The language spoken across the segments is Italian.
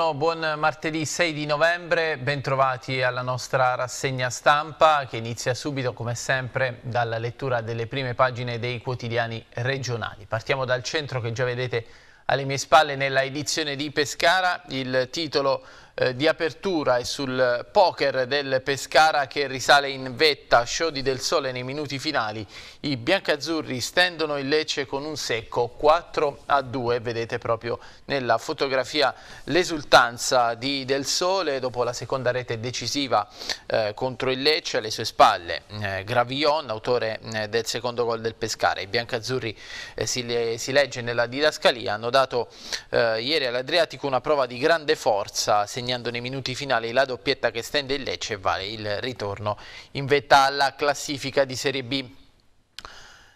buongiorno, buon martedì 6 di novembre, bentrovati alla nostra rassegna stampa che inizia subito come sempre dalla lettura delle prime pagine dei quotidiani regionali. Partiamo dal centro che già vedete alle mie spalle nella edizione di Pescara, il titolo eh, di apertura e sul poker del Pescara che risale in vetta, show di del sole nei minuti finali, i biancazzurri stendono il Lecce con un secco 4 a 2, vedete proprio nella fotografia l'esultanza di Del Sole dopo la seconda rete decisiva eh, contro il Lecce, alle sue spalle eh, Gravillon, autore eh, del secondo gol del Pescara, i biancazzurri eh, si, si, legge nella didascalia, hanno dato ieri all'Adriatico una prova di grande forza, segnalata segnando nei minuti finali la doppietta che stende il Lecce e vale il ritorno in vetta alla classifica di Serie B.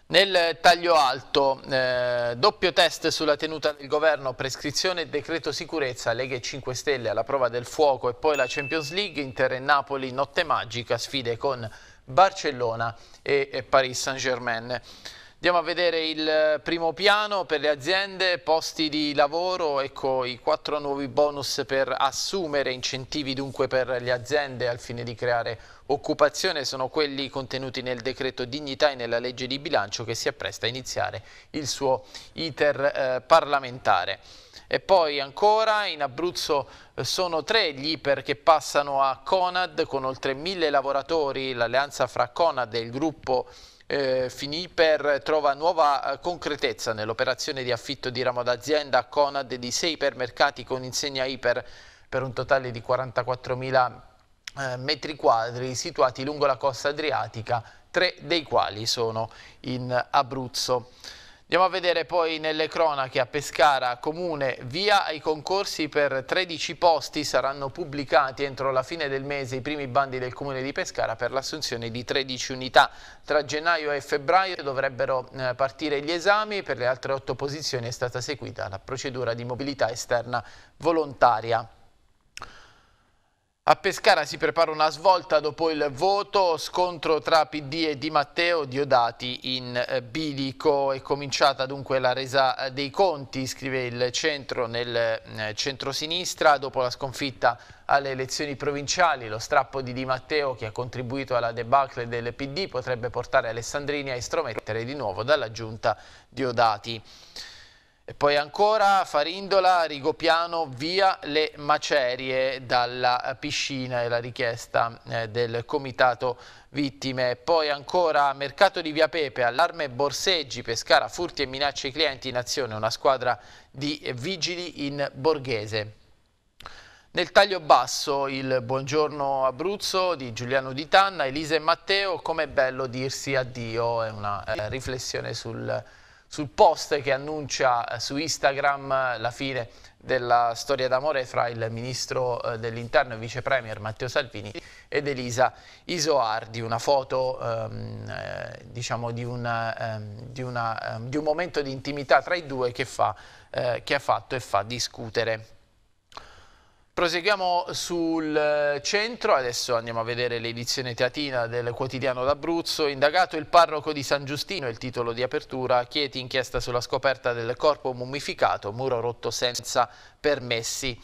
Nel taglio alto, eh, doppio test sulla tenuta del governo, prescrizione e decreto sicurezza, Leghe 5 Stelle alla prova del fuoco e poi la Champions League, Inter e Napoli, notte magica, sfide con Barcellona e Paris Saint-Germain. Andiamo a vedere il eh, primo piano per le aziende, posti di lavoro, ecco i quattro nuovi bonus per assumere, incentivi dunque per le aziende al fine di creare occupazione, sono quelli contenuti nel decreto dignità e nella legge di bilancio che si appresta a iniziare il suo iter eh, parlamentare. E poi ancora in Abruzzo eh, sono tre gli iper che passano a Conad con oltre mille lavoratori, l'alleanza fra Conad e il gruppo eh, Finiper trova nuova eh, concretezza nell'operazione di affitto di ramo d'azienda a Conad di 6 ipermercati con insegna Iper per un totale di 44.000 eh, metri quadri situati lungo la costa adriatica, tre dei quali sono in Abruzzo. Andiamo a vedere poi nelle cronache a Pescara, Comune, via ai concorsi per 13 posti, saranno pubblicati entro la fine del mese i primi bandi del Comune di Pescara per l'assunzione di 13 unità. Tra gennaio e febbraio dovrebbero eh, partire gli esami, per le altre 8 posizioni è stata seguita la procedura di mobilità esterna volontaria. A Pescara si prepara una svolta dopo il voto, scontro tra PD e Di Matteo, Diodati in eh, bilico. È cominciata dunque la resa eh, dei conti, scrive il centro nel eh, centrosinistra, dopo la sconfitta alle elezioni provinciali. Lo strappo di Di Matteo, che ha contribuito alla debacle del PD, potrebbe portare Alessandrini a estromettere di nuovo dalla giunta Diodati. E poi ancora Farindola, Rigopiano, via le macerie dalla piscina e la richiesta eh, del comitato vittime. Poi ancora Mercato di Via Pepe, allarme borseggi, Pescara, furti e minacce ai clienti in azione, una squadra di vigili in borghese. Nel taglio basso il buongiorno Abruzzo di Giuliano Di Tanna, Elisa e Matteo, com'è bello dirsi addio, è una eh, riflessione sul sul post che annuncia eh, su Instagram eh, la fine della storia d'amore fra il ministro eh, dell'interno e vice premier Matteo Salvini ed Elisa Isoardi, una foto ehm, diciamo di, una, ehm, di, una, ehm, di, un momento di intimità tra i due che, fa, eh, che ha fatto e fa discutere Proseguiamo sul eh, centro, adesso andiamo a vedere l'edizione teatina del quotidiano d'Abruzzo. Indagato il parroco di San Giustino, il titolo di apertura, Chieti inchiesta sulla scoperta del corpo mummificato, muro rotto senza permessi.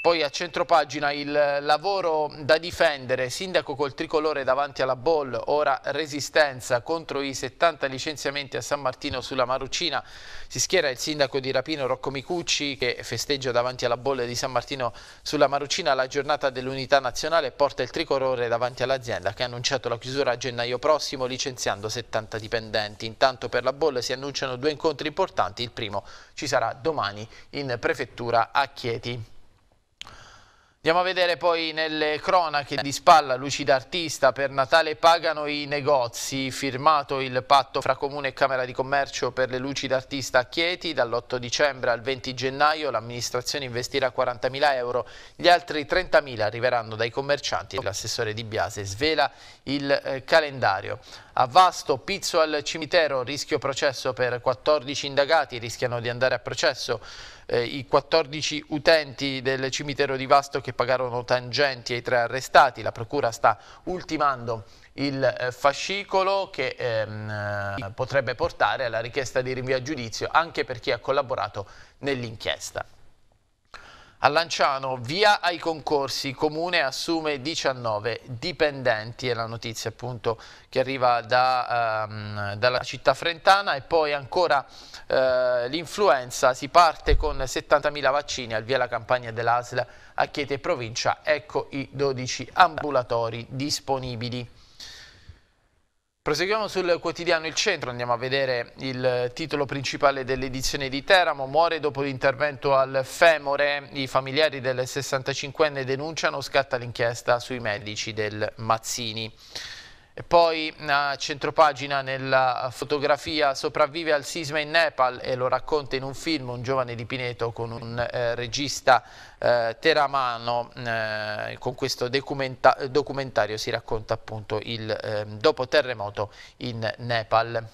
Poi a centro pagina il lavoro da difendere, sindaco col tricolore davanti alla Boll, ora resistenza contro i 70 licenziamenti a San Martino sulla Marucina. Si schiera il sindaco di Rapino Rocco Micucci che festeggia davanti alla Boll di San Martino sulla Marucina la giornata dell'unità nazionale e porta il tricolore davanti all'azienda che ha annunciato la chiusura a gennaio prossimo licenziando 70 dipendenti. Intanto per la Boll si annunciano due incontri importanti, il primo ci sarà domani in prefettura a Chieti. Andiamo a vedere poi nelle cronache di spalla Lucida Artista, per Natale pagano i negozi, firmato il patto fra Comune e Camera di Commercio per le Lucida Artista a Chieti, dall'8 dicembre al 20 gennaio l'amministrazione investirà 40.000 euro, gli altri 30.000 arriveranno dai commercianti, l'assessore Di Biase svela il eh, calendario. A Vasto, Pizzo al cimitero, rischio processo per 14 indagati, rischiano di andare a processo eh, i 14 utenti del cimitero di Vasto che pagarono tangenti ai tre arrestati. La procura sta ultimando il eh, fascicolo che ehm, eh, potrebbe portare alla richiesta di rinvio a giudizio anche per chi ha collaborato nell'inchiesta. A Lanciano, via ai concorsi, Comune assume 19 dipendenti, è la notizia appunto che arriva da, ehm, dalla città frentana e poi ancora eh, l'influenza, si parte con 70.000 vaccini al via la campagna dell'ASL a Chiete e provincia, ecco i 12 ambulatori disponibili. Proseguiamo sul quotidiano Il Centro, andiamo a vedere il titolo principale dell'edizione di Teramo. Muore dopo l'intervento al femore, i familiari del 65enne denunciano, scatta l'inchiesta sui medici del Mazzini poi a centropagina nella fotografia sopravvive al sisma in Nepal e lo racconta in un film un giovane di Pineto con un eh, regista eh, teramano. Eh, con questo documenta documentario si racconta appunto il ehm, dopo terremoto in Nepal.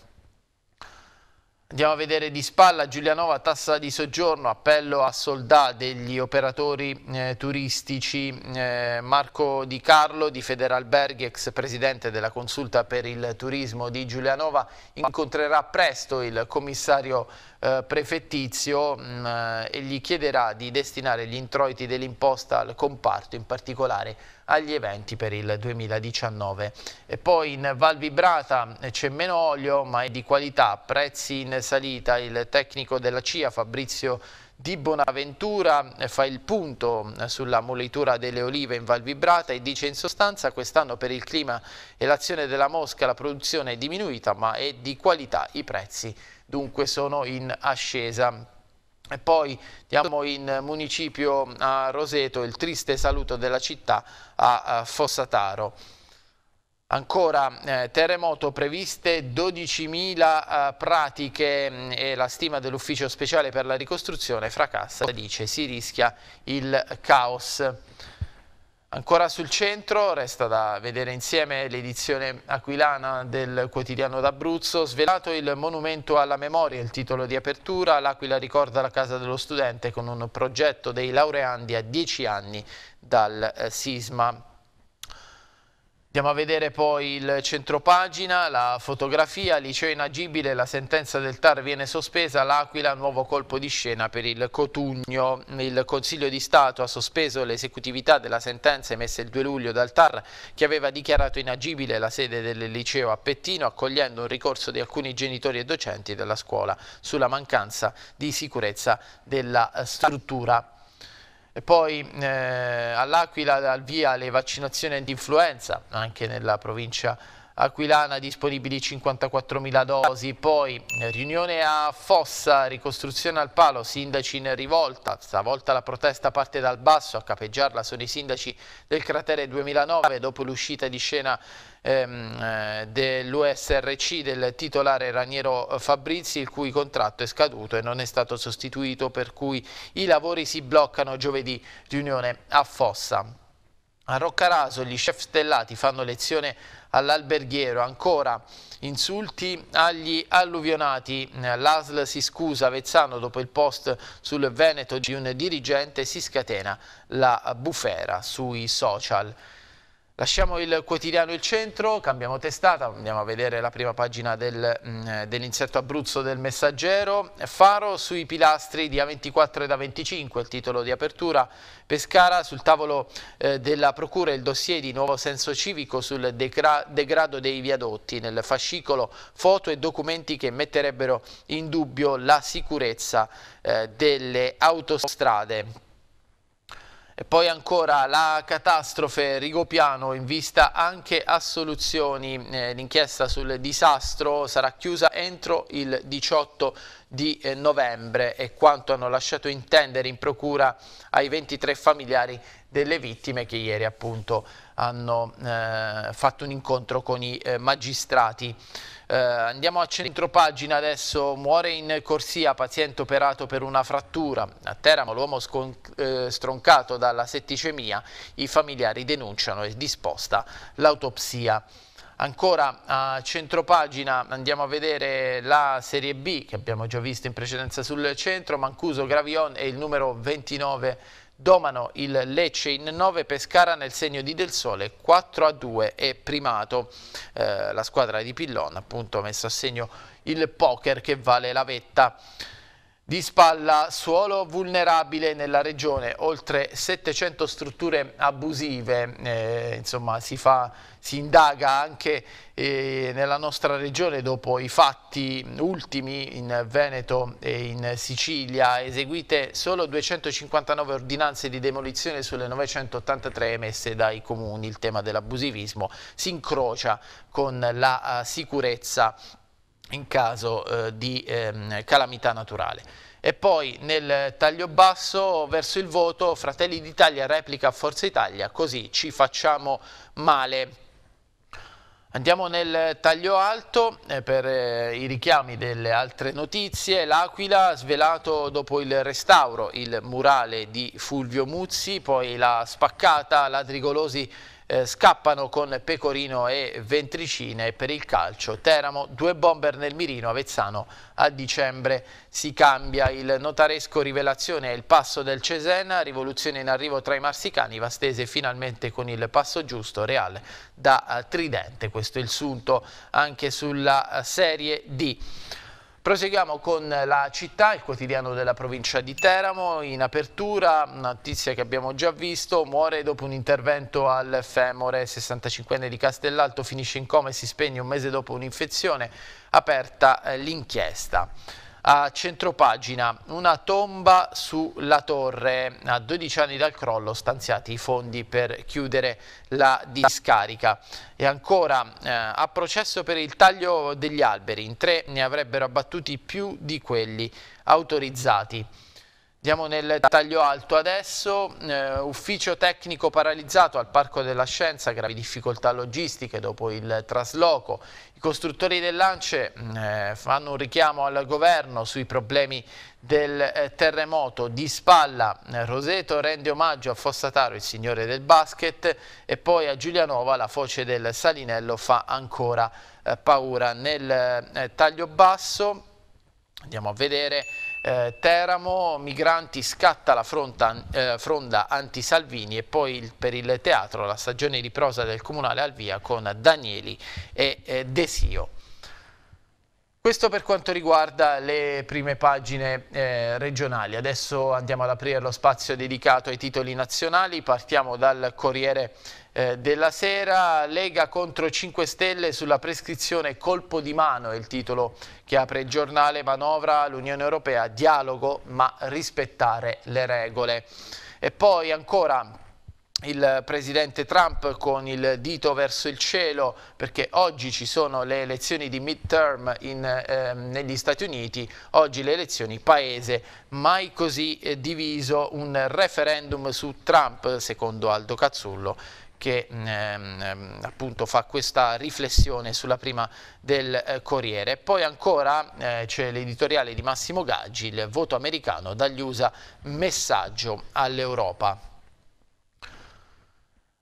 Andiamo a vedere di spalla Giulianova, tassa di soggiorno, appello a soldà degli operatori eh, turistici eh, Marco Di Carlo di Federalberghi, ex presidente della consulta per il turismo di Giulianova, incontrerà presto il commissario eh, prefettizio mh, mm, eh, e gli chiederà di destinare gli introiti dell'imposta al comparto, in particolare agli eventi per il 2019. E poi in Val Vibrata eh, c'è meno olio ma è di qualità, prezzi in salita, il tecnico della CIA Fabrizio di Bonaventura eh, fa il punto eh, sulla molitura delle olive in Val Vibrata e dice in sostanza quest'anno per il clima e l'azione della mosca la produzione è diminuita ma è di qualità, i prezzi dunque sono in ascesa. E poi diamo in municipio a Roseto il triste saluto della città a Fossataro. Ancora eh, terremoto previste 12.000 eh, pratiche mh, mm, e la stima dell'ufficio speciale per la ricostruzione fracassa dice si rischia il caos. Ancora sul centro, resta da vedere insieme l'edizione aquilana del quotidiano d'Abruzzo, svelato il monumento alla memoria, il titolo di apertura, l'Aquila ricorda la casa dello studente con un progetto dei laureandi a dieci anni dal eh, sisma Andiamo a vedere poi il centropagina, la fotografia, liceo inagibile, la sentenza del TAR viene sospesa, l'Aquila, nuovo colpo di scena per il Cotugno. Il Consiglio di Stato ha sospeso l'esecutività della sentenza emessa il 2 luglio dal TAR che aveva dichiarato inagibile la sede del liceo a Pettino accogliendo un ricorso di alcuni genitori e docenti della scuola sulla mancanza di sicurezza della struttura. E poi eh, all'Aquila dal via le vaccinazioni anti-influenza, anche nella provincia di Aquilana disponibili 54.000 dosi, poi eh, riunione a Fossa, ricostruzione al palo, sindaci in rivolta, stavolta la protesta parte dal basso, a capeggiarla sono i sindaci del cratere 2009 dopo l'uscita di scena ehm, eh, dell'USRC del titolare Raniero Fabrizi il cui contratto è scaduto e non è stato sostituito per cui i lavori si bloccano giovedì, riunione a Fossa. A Roccaraso gli chef stellati fanno lezione all'alberghiero, ancora insulti agli alluvionati. L'ASL si scusa, Vezzano dopo il post sul Veneto di un dirigente si scatena la bufera sui social. Lasciamo il quotidiano Il Centro, cambiamo testata, andiamo a vedere la prima pagina del, mm, dell'inserto Abruzzo del Messaggero. Faro sui pilastri di A24 e A25, il titolo di apertura. Pescara sul tavolo eh, della Procura il dossier di nuovo senso civico sul degra degrado dei viadotti. Nel fascicolo foto e documenti che metterebbero in dubbio la sicurezza eh, delle autostrade. E poi ancora la catastrofe Rigopiano in vista anche a soluzioni. Eh, l'inchiesta sul disastro sarà chiusa entro il 18 di eh, novembre e quanto hanno lasciato intendere in procura ai 23 familiari delle vittime che ieri appunto hanno eh, fatto un incontro con i eh, magistrati. Eh, andiamo a centro pagina adesso, muore in corsia, paziente operato per una frattura. A Teramo l'uomo eh, stroncato dalla setticemia, i familiari denunciano, e disposta l'autopsia. Ancora a centro pagina andiamo a vedere la Serie B che abbiamo già visto in precedenza sul centro, Mancuso Gravion è il numero 29 domano il Lecce in 9, Pescara nel segno di Del Sole 4 a 2 e primato eh, la squadra di Pillon appunto messo a segno il poker che vale la vetta di spalla suolo vulnerabile nella regione, oltre 700 strutture abusive, eh, insomma si, fa, si, indaga anche eh, nella nostra regione dopo i fatti ultimi in Veneto e in Sicilia, eseguite solo 259 ordinanze di demolizione sulle 983 emesse dai comuni, il tema dell'abusivismo si incrocia con la eh, sicurezza in caso eh, di ehm, calamità naturale. E poi nel taglio basso verso il voto Fratelli d'Italia replica Forza Italia, così ci facciamo male. Andiamo nel taglio alto eh, per eh, i richiami delle altre notizie. L'Aquila svelato dopo il restauro il murale di Fulvio Muzzi, poi la spaccata, la ladrigolosi eh, scappano con Pecorino e Ventricine per il calcio. Teramo, due bomber nel mirino, Avezzano a dicembre si cambia. Il notaresco rivelazione è il passo del Cesena, rivoluzione in arrivo tra i marsicani, Vastese finalmente con il passo giusto, Reale da eh, Tridente. Questo è il sunto anche sulla eh, Serie D. Proseguiamo con la città, il quotidiano della provincia di Teramo, in apertura, notizia che abbiamo già visto, muore dopo un intervento al femore, 65enne di Castellalto finisce in coma e si spegne un mese dopo un'infezione, aperta eh, l'inchiesta a centropagina una tomba sulla torre a 12 anni dal crollo stanziati i fondi per chiudere la discarica e ancora eh, a processo per il taglio degli alberi in tre ne avrebbero abbattuti più di quelli autorizzati Andiamo nel taglio alto adesso, eh, ufficio tecnico paralizzato al Parco della Scienza, gravi difficoltà logistiche dopo il trasloco. I costruttori del Lance mm, eh, fanno un richiamo al governo sui problemi del eh, terremoto. Di spalla eh, Roseto rende omaggio a Fossataro, il signore del basket, e poi a Giulianova la foce del Salinello fa ancora eh, paura. Nel eh, taglio basso andiamo a vedere eh, Teramo, Migranti scatta la fronta, eh, fronda anti-Salvini e poi il, per il teatro la stagione di prosa del Comunale al via con Danieli e eh, Desio. Questo per quanto riguarda le prime pagine eh, regionali. Adesso andiamo ad aprire lo spazio dedicato ai titoli nazionali. Partiamo dal Corriere eh, della Sera. Lega contro 5 Stelle sulla prescrizione colpo di mano è il titolo che apre il giornale. Manovra l'Unione Europea, dialogo ma rispettare le regole. E poi ancora il presidente Trump con il dito verso il cielo perché oggi ci sono le elezioni di midterm in, eh, negli Stati Uniti, oggi le elezioni paese, mai così eh, diviso un referendum su Trump secondo Aldo Cazzullo che mm, ehm, ehm, appunto fa questa riflessione sulla prima del eh, Corriere. Poi ancora eh, c'è l'editoriale di Massimo Gaggi, il voto americano dagli USA messaggio all'Europa.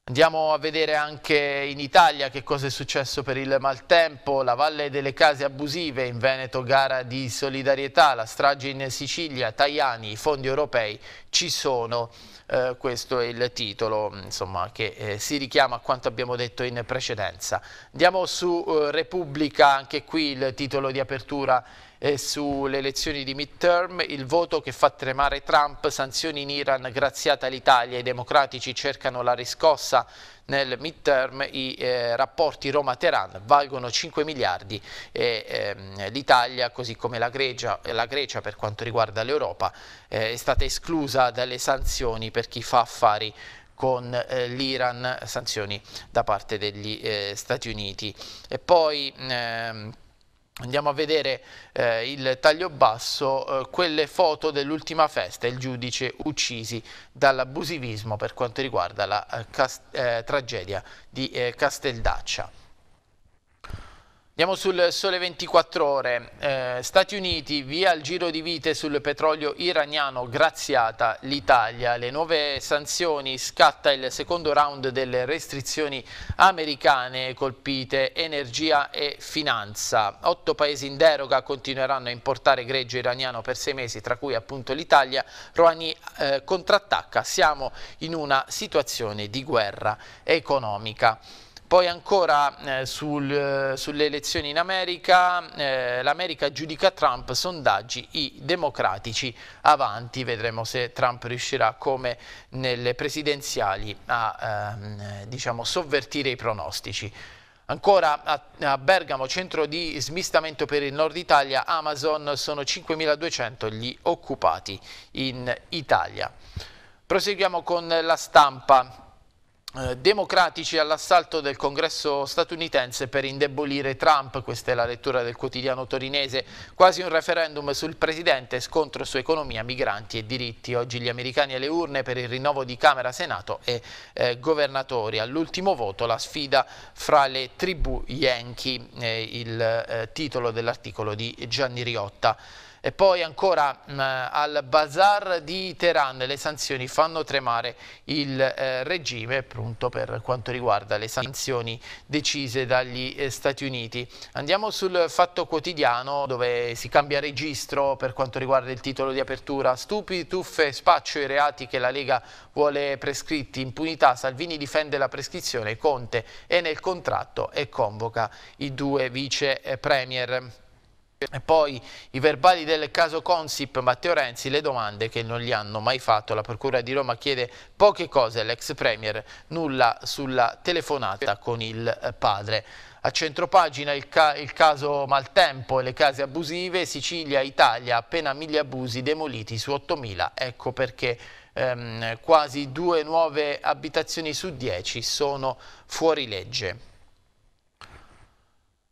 Andiamo a vedere anche in Italia che cosa è successo per il maltempo, la valle delle case abusive, in Veneto gara di solidarietà, la strage in Sicilia, Tajani, i fondi europei ci sono, eh, questo è il titolo insomma, che eh, si richiama a quanto abbiamo detto in precedenza. Andiamo su eh, Repubblica, anche qui il titolo di apertura eh, sulle elezioni di midterm, il voto che fa tremare Trump, sanzioni in Iran graziate all'Italia, i democratici cercano la riscossa nel midterm, i eh, rapporti Roma-Teheran valgono 5 miliardi e ehm, l'Italia, così come la Grecia, la Grecia, per quanto riguarda l'Europa, eh, è stata esclusa dalle sanzioni per chi fa affari con eh, l'Iran, sanzioni da parte degli eh, Stati Uniti. E poi... Ehm, Andiamo a vedere eh, il taglio basso, eh, quelle foto dell'ultima festa, il giudice uccisi dall'abusivismo per quanto riguarda la eh, eh tragedia di eh, Casteldaccia. Andiamo sul sole 24 ore, eh, Stati Uniti via il giro di vite sul petrolio iraniano graziata l'Italia, le nuove sanzioni scatta il secondo round delle restrizioni americane colpite energia e finanza, otto paesi in deroga continueranno a importare greggio iraniano per sei mesi tra cui appunto l'Italia, Rouhani eh, contrattacca, siamo in una situazione di guerra economica. Poi ancora eh, sul, eh, sulle elezioni in America, eh, l'America giudica Trump, sondaggi i democratici avanti, vedremo se Trump riuscirà come nelle presidenziali a ehm, diciamo, sovvertire i pronostici. Ancora a, Bergamo, centro di smistamento per il nord Italia, Amazon sono 5.200 gli occupati in Italia. Proseguiamo con la stampa. Eh, democratici all'assalto del congresso statunitense per indebolire Trump, questa è la lettura del quotidiano torinese, quasi un referendum sul presidente, scontro su economia, migranti e diritti, oggi gli americani alle urne per il rinnovo di Camera, Senato e eh, governatori, all'ultimo voto la sfida fra le tribù Yankee, eh, il eh, titolo dell'articolo di Gianni Riotta. E poi ancora mh, mm, al bazar di Teheran le sanzioni fanno tremare il eh, regime appunto per quanto riguarda le sanzioni decise dagli eh, Stati Uniti. Andiamo sul fatto quotidiano dove si cambia registro per quanto riguarda il titolo di apertura. Stupidi, tuffe, spaccio i reati che la Lega vuole prescritti, impunità, Salvini difende la prescrizione, Conte è nel contratto e convoca i due vice eh, premier. E poi i verbali del caso Consip, Matteo Renzi, le domande che non gli hanno mai fatto. La Procura di Roma chiede poche cose all'ex Premier, nulla sulla telefonata con il eh, padre. A centropagina il, ca il caso Maltempo e le case abusive, Sicilia, Italia, appena mille abusi demoliti su 8.000. Ecco perché ehm, quasi due nuove abitazioni su 10 sono fuori legge.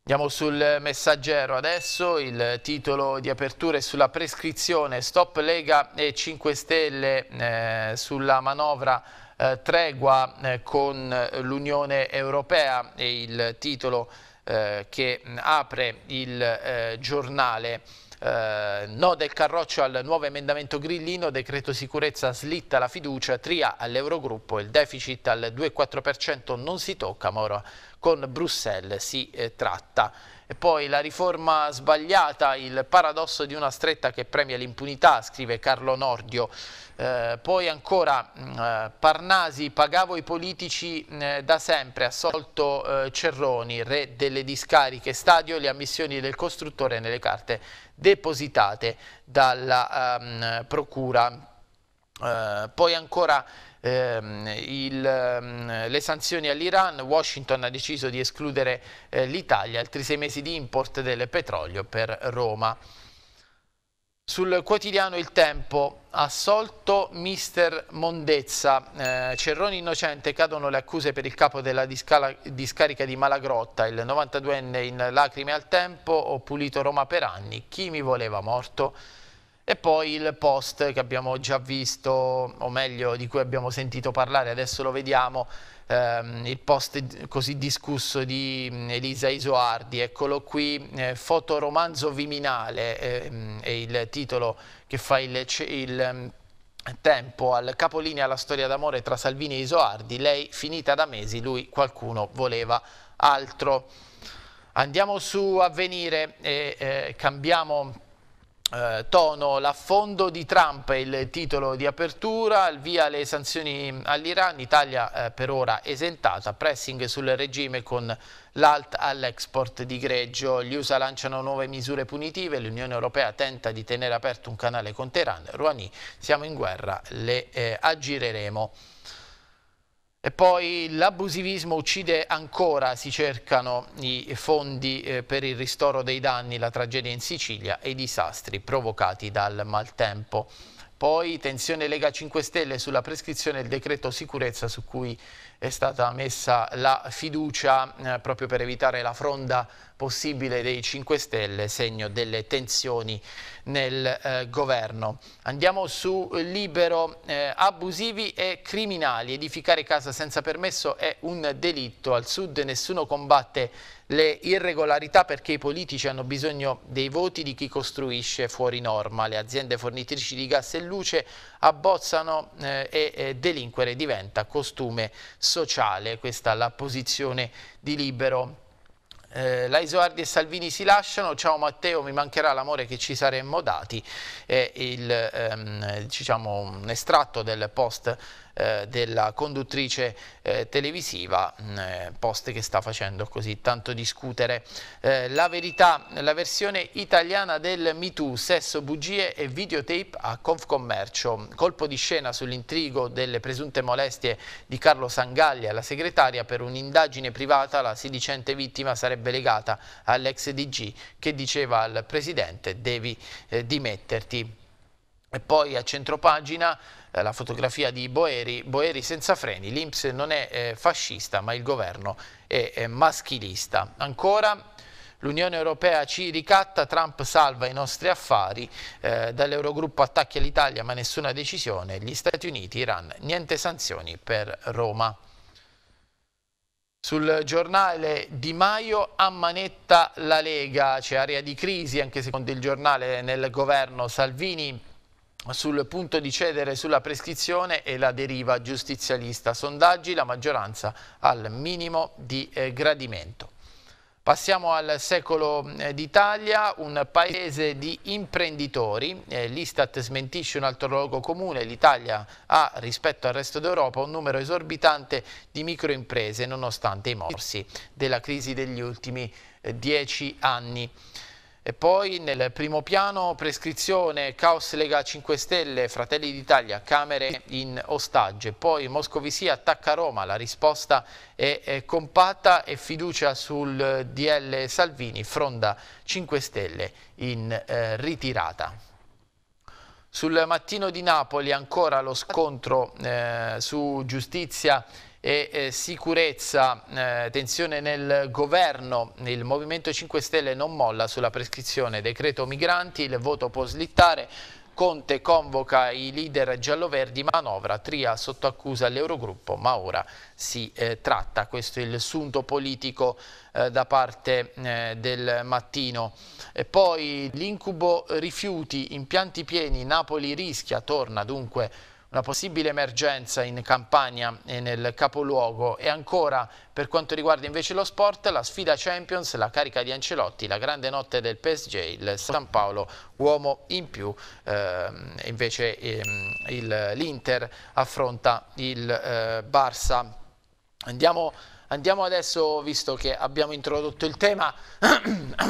Andiamo sul messaggero adesso, il titolo di apertura è sulla prescrizione, stop Lega e 5 Stelle eh, sulla manovra eh, tregua eh, con l'Unione Europea e il titolo eh, che apre il eh, giornale. Eh, no del Carroccio al nuovo emendamento grillino, decreto sicurezza slitta la fiducia, tria all'Eurogruppo, il deficit al 2,4% non si tocca, Moro con Bruxelles si eh, tratta. E poi la riforma sbagliata, il paradosso di una stretta che premia l'impunità, scrive Carlo Nordio. Eh, poi ancora mm, eh, Parnasi, pagavo i politici mm, eh, da sempre, assolto eh, Cerroni, re delle discariche, stadio le ammissioni del costruttore nelle carte depositate dalla ehm, procura eh, poi ancora ehm, il, ehm, le sanzioni all'Iran, Washington ha deciso di escludere eh, l'Italia, altri sei mesi di import del petrolio per Roma. Sul quotidiano Il Tempo, assolto mister Mondezza, eh, Cerroni innocente, cadono le accuse per il capo della discala, discarica di Malagrotta, il 92enne in lacrime al tempo, ho pulito Roma per anni, chi mi voleva morto? E poi il post che abbiamo già visto, o meglio di cui abbiamo sentito parlare, adesso lo vediamo, ehm, il post così discusso di mm, Elisa Isoardi, eccolo qui, eh, fotoromanzo viminale ehm, è il titolo che fa il, il mm, tempo al capolinea la storia d'amore tra Salvini e Isoardi, lei finita da mesi, lui qualcuno voleva altro. Andiamo su Avvenire e eh, cambiamo eh, tono l'affondo di Trump è il titolo di apertura, il via le sanzioni all'Iran, Italia eh, per ora esentata, pressing sul regime con l'alt all'export di greggio, gli USA lanciano nuove misure punitive, l'Unione Europea tenta di tenere aperto un canale con Teheran, Rouhani siamo in guerra, le eh, aggireremo. E poi l'abusivismo uccide ancora, si cercano i fondi eh, per il ristoro dei danni, la tragedia in Sicilia e i disastri provocati dal maltempo. Poi tensione Lega 5 Stelle sulla prescrizione del decreto sicurezza su cui è stata messa la fiducia eh, proprio per evitare la fronda possibile dei 5 Stelle, segno delle tensioni nel eh, governo. Andiamo su libero, eh, abusivi e criminali, edificare casa senza permesso è un delitto, al sud nessuno combatte le irregolarità perché i politici hanno bisogno dei voti di chi costruisce fuori norma, le aziende fornitrici di gas e luce abbozzano eh, e eh, delinquere diventa costume sociale, questa è la posizione di libero eh, Laisuardi e Salvini si lasciano, ciao Matteo mi mancherà l'amore che ci saremmo dati, è il, ehm, diciamo, un estratto del post eh, della conduttrice eh, televisiva, mh, mm, eh, post che sta facendo così tanto discutere. Eh, la verità, la versione italiana del MeToo, sesso, bugie e videotape a Confcommercio, colpo di scena sull'intrigo delle presunte molestie di Carlo Sangaglia, la segretaria per un'indagine privata, la sedicente vittima sarebbe legata all'ex DG che diceva al presidente devi eh, dimetterti. E poi a centropagina eh, la fotografia di Boeri, Boeri senza freni, l'Inps non è eh, fascista ma il governo è, è maschilista. Ancora l'Unione Europea ci ricatta, Trump salva i nostri affari, eh, dall'Eurogruppo attacchi all'Italia ma nessuna decisione, gli Stati Uniti, Iran, niente sanzioni per Roma. Sul giornale Di Maio a manetta la Lega, c'è area di crisi anche secondo il giornale nel governo Salvini sul punto di cedere sulla prescrizione e la deriva giustizialista. Sondaggi, la maggioranza al minimo di eh, gradimento. Passiamo al secolo eh, d'Italia, un paese di imprenditori. Eh, L'Istat smentisce un altro luogo comune. L'Italia ha, rispetto al resto d'Europa, un numero esorbitante di microimprese, nonostante i morsi della crisi degli ultimi eh, dieci anni. E poi nel primo piano prescrizione, caos Lega 5 Stelle, Fratelli d'Italia, Camere in ostaggio. E Poi Moscovici attacca Roma, la risposta è, è compatta e fiducia sul eh, DL Salvini, Fronda 5 Stelle in eh, ritirata. Sul mattino di Napoli ancora lo scontro eh, su giustizia e eh, sicurezza, eh, tensione nel governo, il Movimento 5 Stelle non molla sulla prescrizione, decreto migranti, il voto può slittare, Conte convoca i leader giallo-verdi, manovra, Tria sotto accusa all'Eurogruppo, ma ora si eh, tratta. Questo è il sunto politico eh, da parte eh, del mattino. E poi l'incubo rifiuti, impianti pieni, Napoli rischia, torna dunque una possibile emergenza in Campania e nel capoluogo e ancora per quanto riguarda invece lo sport la sfida Champions, la carica di Ancelotti, la grande notte del PSG, il San Paolo uomo in più eh, invece eh, l'Inter affronta il eh, Barça andiamo, andiamo adesso visto che abbiamo introdotto il tema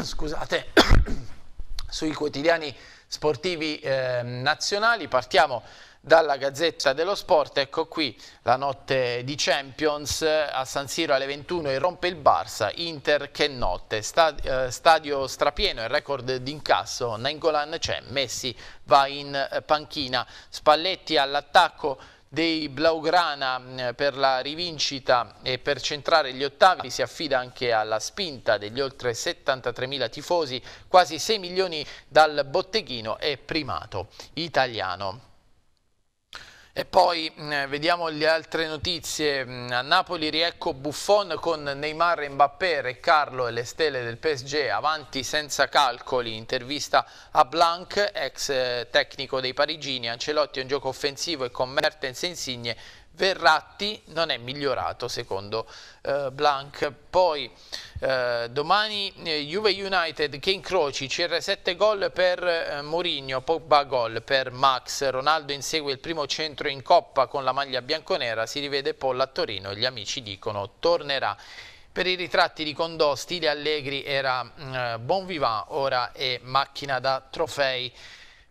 scusate sui quotidiani sportivi ehm, nazionali partiamo dalla Gazzetta dello Sport. Ecco qui la notte di Champions a San Siro alle 21 e rompe il Barça, Inter che notte, eh, stadio strapieno, il record d'incasso, Nengolan c'è, Messi va in eh, panchina, Spalletti all'attacco dei Blaugrana mm, per la rivincita e per centrare gli ottavi si affida anche alla spinta degli oltre 73.000 tifosi, quasi 6 milioni dal botteghino e primato italiano. E poi eh, vediamo le altre notizie. Mm, a Napoli riecco Buffon con Neymar Mbappé, Re Carlo e le stelle del PSG avanti senza calcoli. Intervista a Blanc, ex eh, tecnico dei parigini. Ancelotti è un gioco offensivo e con Mertens e Insigne Verratti non è migliorato secondo eh, Blanc. Poi eh, domani eh, Juve United, che incroci, CR7 gol per eh, Mourinho, Pogba gol per Max, Ronaldo insegue il primo centro in coppa con la maglia bianconera, si rivede Polla a Torino, gli amici dicono tornerà. Per i ritratti di Condò, stile Allegri era mm, eh, buon vivant, ora è macchina da trofei.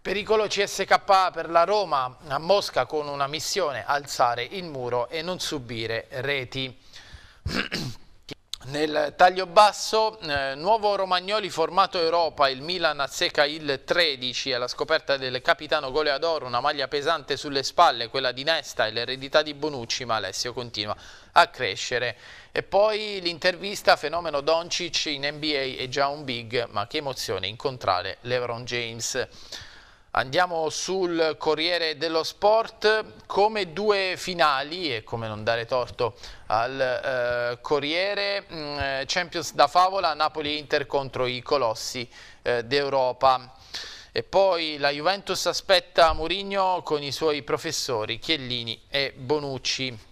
Pericolo CSK per la Roma a Mosca con una missione alzare il muro e non subire reti. Nel taglio basso, eh, nuovo Romagnoli formato Europa, il Milan azzeca il 13 alla scoperta del capitano Goleador, una maglia pesante sulle spalle, quella di Nesta e l'eredità di Bonucci, ma Alessio continua a crescere. E poi l'intervista fenomeno Doncic in NBA è già un big, ma che emozione incontrare LeBron James. Andiamo sul Corriere dello Sport, come due finali e come non dare torto al eh, Corriere, mh, mm, Champions da favola, Napoli-Inter contro i colossi eh, d'Europa. E poi la Juventus aspetta Mourinho con i suoi professori Chiellini e Bonucci.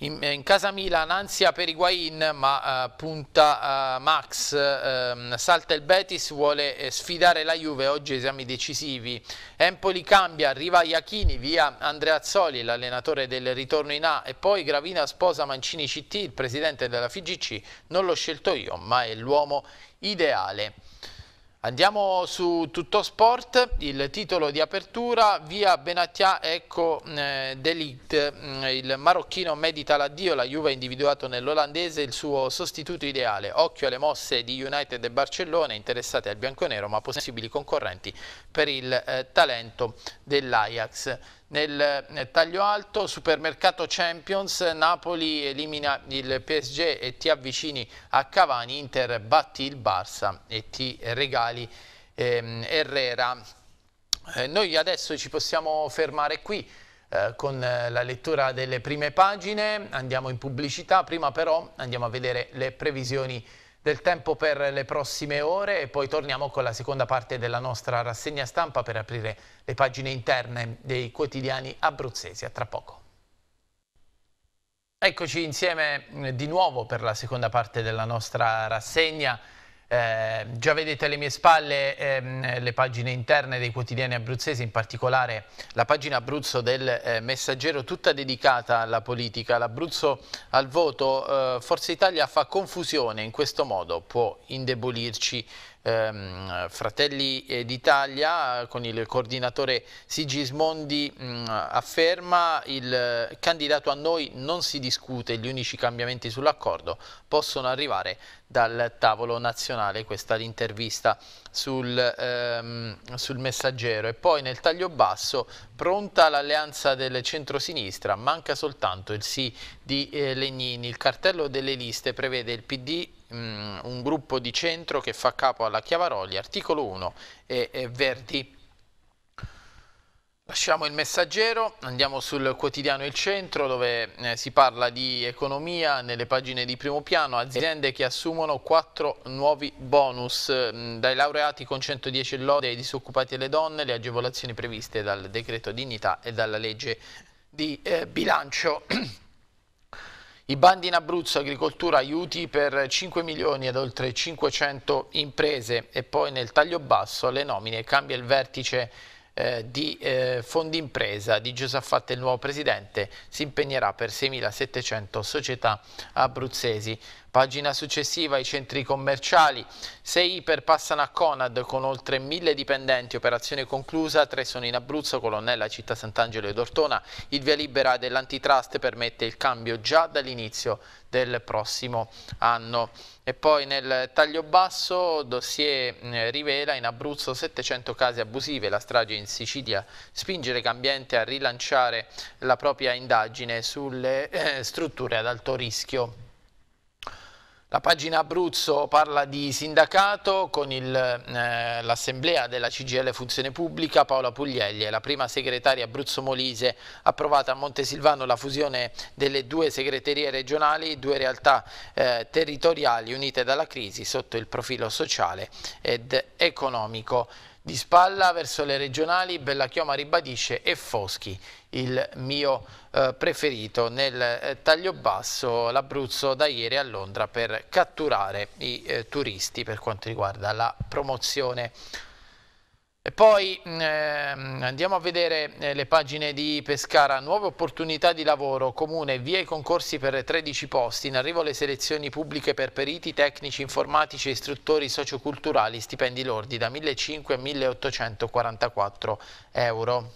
In, in casa Milan ansia per Higuain ma uh, punta uh, Max, uh, salta il Betis, vuole eh, sfidare la Juve, oggi esami decisivi. Empoli cambia, arriva Iachini, via Andrea Andreazzoli, l'allenatore del ritorno in A e poi Gravina sposa Mancini CT, il presidente della FIGC, non l'ho scelto io ma è l'uomo ideale. Andiamo su Tutto Sport, il titolo di apertura, via Benatia, ecco mm, eh, Delict, mm, il marocchino medita l'addio, la Juve ha individuato nell'olandese il suo sostituto ideale, occhio alle mosse di United e Barcellona interessate al bianconero ma possibili concorrenti per il eh, talento dell'Ajax. Nel, nel, taglio alto, supermercato Champions, Napoli elimina il PSG e ti avvicini a Cavani, Inter batti il Barça e ti regali ehm, Herrera. Eh, noi adesso ci possiamo fermare qui eh, con eh, la lettura delle prime pagine, andiamo in pubblicità, prima però andiamo a vedere le previsioni del tempo per le prossime ore e poi torniamo con la seconda parte della nostra rassegna stampa per aprire le pagine interne dei quotidiani abruzzesi. A tra poco. Eccoci insieme eh, di nuovo per la seconda parte della nostra rassegna. Eh, già vedete alle mie spalle ehm, le pagine interne dei quotidiani abruzzesi, in particolare la pagina Abruzzo del eh, Messaggero, tutta dedicata alla politica. L'Abruzzo al voto, eh, Forza Italia fa confusione in questo modo, può indebolirci ehm, Fratelli eh, d'Italia con il coordinatore Sigismondi mh, mm, afferma il candidato a noi non si discute, gli unici cambiamenti sull'accordo possono arrivare dal tavolo nazionale, questa è l'intervista sul, ehm, sul messaggero e poi nel taglio basso pronta l'alleanza del centro-sinistra, manca soltanto il sì di eh, Legnini, il cartello delle liste prevede il PD um, un gruppo di centro che fa capo alla Chiavaroli, articolo 1 e, e Verdi. Lasciamo il messaggero, andiamo sul quotidiano Il Centro dove eh, si parla di economia nelle pagine di primo piano, aziende che assumono 4 nuovi bonus, mh, mm, dai laureati con 110 lode ai disoccupati e alle donne, le agevolazioni previste dal decreto dignità e dalla legge di eh, bilancio. I bandi in Abruzzo agricoltura aiuti per 5 milioni ad oltre 500 imprese e poi nel taglio basso alle nomine cambia il vertice eh, di eh, Fondi Impresa di Giusaffatta, il nuovo presidente si impegnerà per 6.700 società abruzzesi. Pagina successiva, i centri commerciali. Sei iper passano a Conad con oltre mille dipendenti, operazione conclusa, tre sono in Abruzzo, Colonnella, Città Sant'Angelo ed Ortona. Il via libera dell'antitrust permette il cambio già dall'inizio del prossimo anno. E poi nel taglio basso, dossier mm, rivela in Abruzzo 700 case abusive, la strage in Sicilia spinge Legambiente a rilanciare la propria indagine sulle eh, strutture ad alto rischio. La pagina Abruzzo parla di sindacato con eh, l'assemblea eh, della CGL Funzione Pubblica Paola Puglielli è la prima segretaria Abruzzo Molise approvata a Montesilvano la fusione delle due segreterie regionali, due realtà eh, territoriali unite dalla crisi sotto il profilo sociale ed economico. Di spalla verso le regionali, Bellachioma ribadisce e Foschi il mio eh, preferito nel eh, taglio basso l'Abruzzo da ieri a Londra per catturare i eh, turisti per quanto riguarda la promozione poi mm, ehm, andiamo a vedere eh, le pagine di Pescara, nuove opportunità di lavoro, comune, via i concorsi per 13 posti, in arrivo le selezioni pubbliche per periti, tecnici, informatici e istruttori socioculturali, stipendi lordi da 1.500 a 1.844 euro.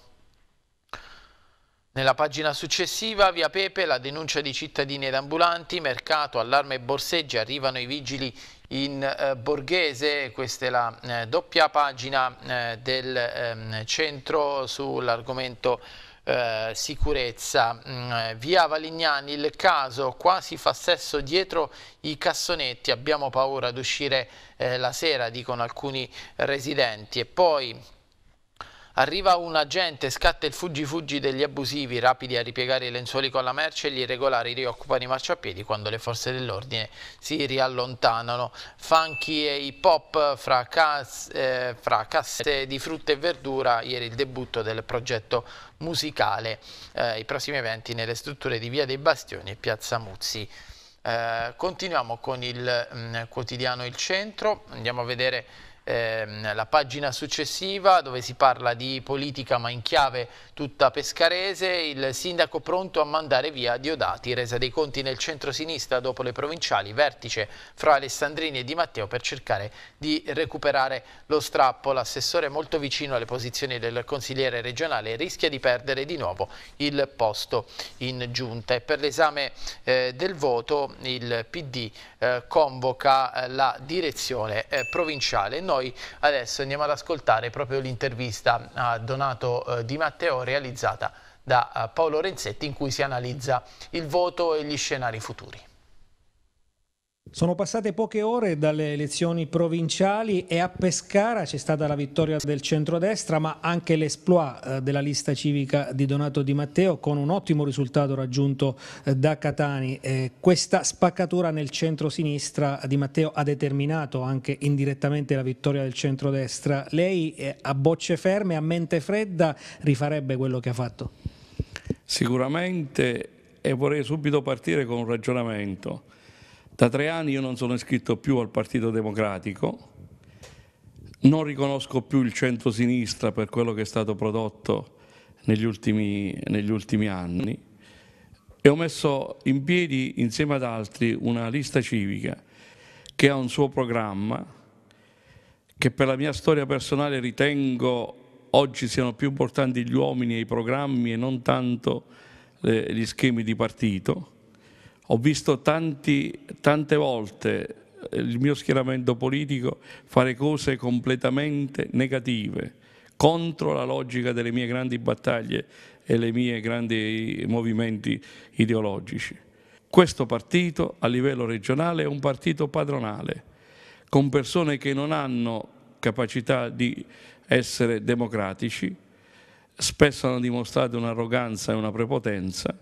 Nella pagina successiva, via Pepe, la denuncia di cittadini ed ambulanti, mercato, allarme e borseggi, arrivano i vigili in eh, borghese, questa è la eh, doppia pagina eh, del ehm, centro sull'argomento eh, sicurezza. Mm, eh, via Valignani, il caso, quasi fa sesso dietro i cassonetti, abbiamo paura di uscire eh, la sera, dicono alcuni residenti. E poi Arriva un agente, scatta il fuggi-fuggi degli abusivi, rapidi a ripiegare i lenzuoli con la merce, gli irregolari rioccupano i marciapiedi quando le forze dell'ordine si riallontanano. Funky e hip hop fra, cas eh, fra casse di frutta e verdura, ieri il debutto del progetto musicale. Eh, I prossimi eventi nelle strutture di Via dei Bastioni e Piazza Muzzi. Eh, continuiamo con il mh, mm, quotidiano Il Centro, andiamo a vedere ehm, la pagina successiva dove si parla di politica ma in chiave tutta pescarese, il sindaco pronto a mandare via Diodati, resa dei conti nel centro-sinistra dopo le provinciali, vertice fra Alessandrini e Di Matteo per cercare di recuperare lo strappo. L'assessore molto vicino alle posizioni del consigliere regionale rischia di perdere di nuovo il posto in giunta e per l'esame eh, del voto il PD eh, convoca eh, la direzione eh, provinciale. Noi noi adesso andiamo ad ascoltare proprio l'intervista a eh, Donato eh, Di Matteo realizzata da eh, Paolo Renzetti in cui si analizza il voto e gli scenari futuri. Sono passate poche ore dalle elezioni provinciali e a Pescara c'è stata la vittoria del centrodestra ma anche l'esploit eh, della lista civica di Donato Di Matteo con un ottimo risultato raggiunto eh, da Catani. Eh, questa spaccatura nel centro-sinistra Di Matteo ha determinato anche indirettamente la vittoria del centrodestra. Lei a bocce ferme, a mente fredda, rifarebbe quello che ha fatto? Sicuramente e vorrei subito partire con un ragionamento da tre anni io non sono iscritto più al Partito Democratico, non riconosco più il centro-sinistra per quello che è stato prodotto negli ultimi, negli ultimi anni e ho messo in piedi insieme ad altri una lista civica che ha un suo programma che per la mia storia personale ritengo oggi siano più importanti gli uomini e i programmi e non tanto eh, gli schemi di partito ho visto tanti, tante volte eh, il mio schieramento politico fare cose completamente negative, contro la logica delle mie grandi battaglie e dei miei grandi movimenti ideologici. Questo partito a livello regionale è un partito padronale, con persone che non hanno capacità di essere democratici, spesso hanno dimostrato un'arroganza e una prepotenza,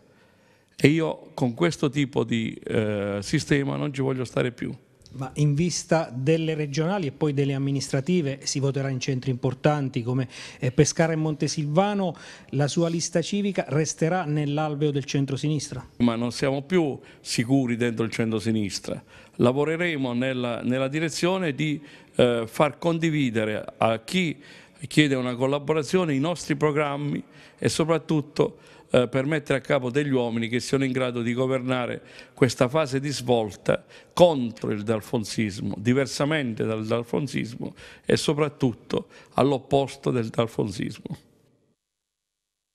e io con questo tipo di eh, sistema non ci voglio stare più. Ma in vista delle regionali e poi delle amministrative si voterà in centri importanti come eh, Pescara e Montesilvano, la sua lista civica resterà nell'alveo del centro-sinistra? Ma non siamo più sicuri dentro il centro-sinistra, lavoreremo nella, nella, direzione di eh, far condividere a chi chiede una collaborazione i nostri programmi e soprattutto eh, per mettere a capo degli uomini che siano in grado di governare questa fase di svolta contro il dalfonsismo, diversamente dal dalfonsismo e soprattutto all'opposto del dalfonsismo.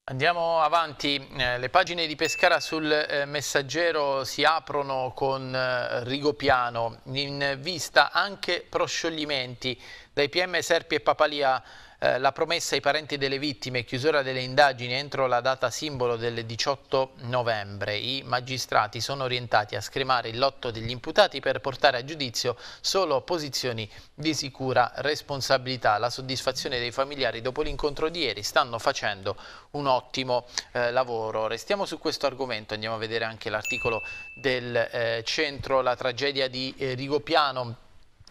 Andiamo avanti, eh, le pagine di Pescara sul eh, messaggero si aprono con eh, Rigopiano, in vista anche proscioglimenti dai PM Serpi e Papalia eh, la promessa ai parenti delle vittime, chiusura delle indagini entro la data simbolo del 18 novembre. I magistrati sono orientati a scremare il lotto degli imputati per portare a giudizio solo posizioni di sicura responsabilità. La soddisfazione dei familiari dopo l'incontro di ieri stanno facendo un ottimo eh, lavoro. Restiamo su questo argomento, andiamo a vedere anche l'articolo del eh, centro, la tragedia di eh, Rigopiano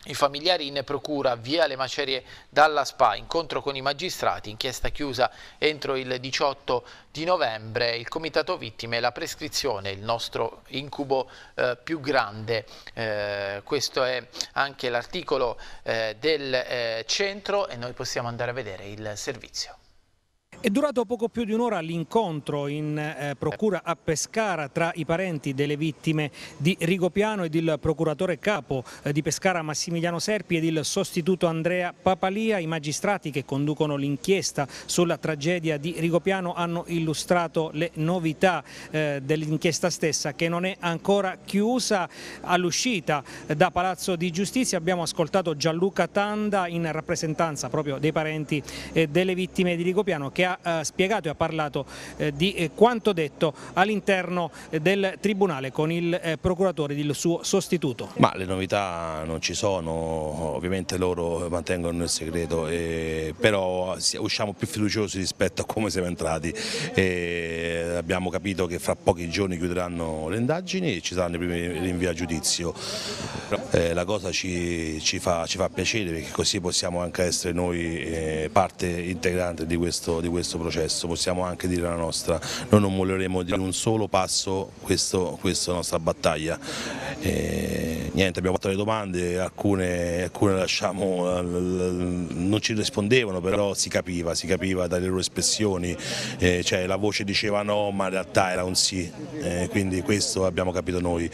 i familiari in procura via le macerie dalla SPA, incontro con i magistrati, inchiesta chiusa entro il 18 di novembre, il comitato vittime, la prescrizione, il nostro incubo eh, più grande. Eh, questo è anche l'articolo eh, del eh, centro e noi possiamo andare a vedere il servizio. È durato poco più di un'ora l'incontro in eh, procura a Pescara tra i parenti delle vittime di Rigopiano ed il procuratore capo eh, di Pescara Massimiliano Serpi ed il sostituto Andrea Papalia. I magistrati che conducono l'inchiesta sulla tragedia di Rigopiano hanno illustrato le novità eh, dell'inchiesta stessa che non è ancora chiusa. All'uscita eh, da Palazzo di Giustizia abbiamo ascoltato Gianluca Tanda in rappresentanza proprio dei parenti eh, delle vittime di Rigopiano che ha eh, spiegato e ha parlato eh, di eh, quanto detto all'interno del Tribunale con il procuratore e il suo sostituto. Ma le novità non ci sono, ovviamente loro mantengono il segreto, però usciamo più fiduciosi rispetto a come siamo entrati. abbiamo capito che fra pochi giorni chiuderanno le indagini e ci saranno i primi rinvii a giudizio. la cosa ci, ci, fa, ci fa piacere perché così possiamo anche essere noi parte integrante di questo, di questo questo processo, possiamo anche dire la nostra, noi non molleremo di un solo passo questo, questa nostra battaglia. E, eh, niente, abbiamo fatto le domande, alcune, alcune lasciamo, non ci rispondevano, però si capiva, si capiva dalle loro espressioni, eh, cioè la voce diceva no ma in realtà era un sì, eh, quindi questo abbiamo capito noi.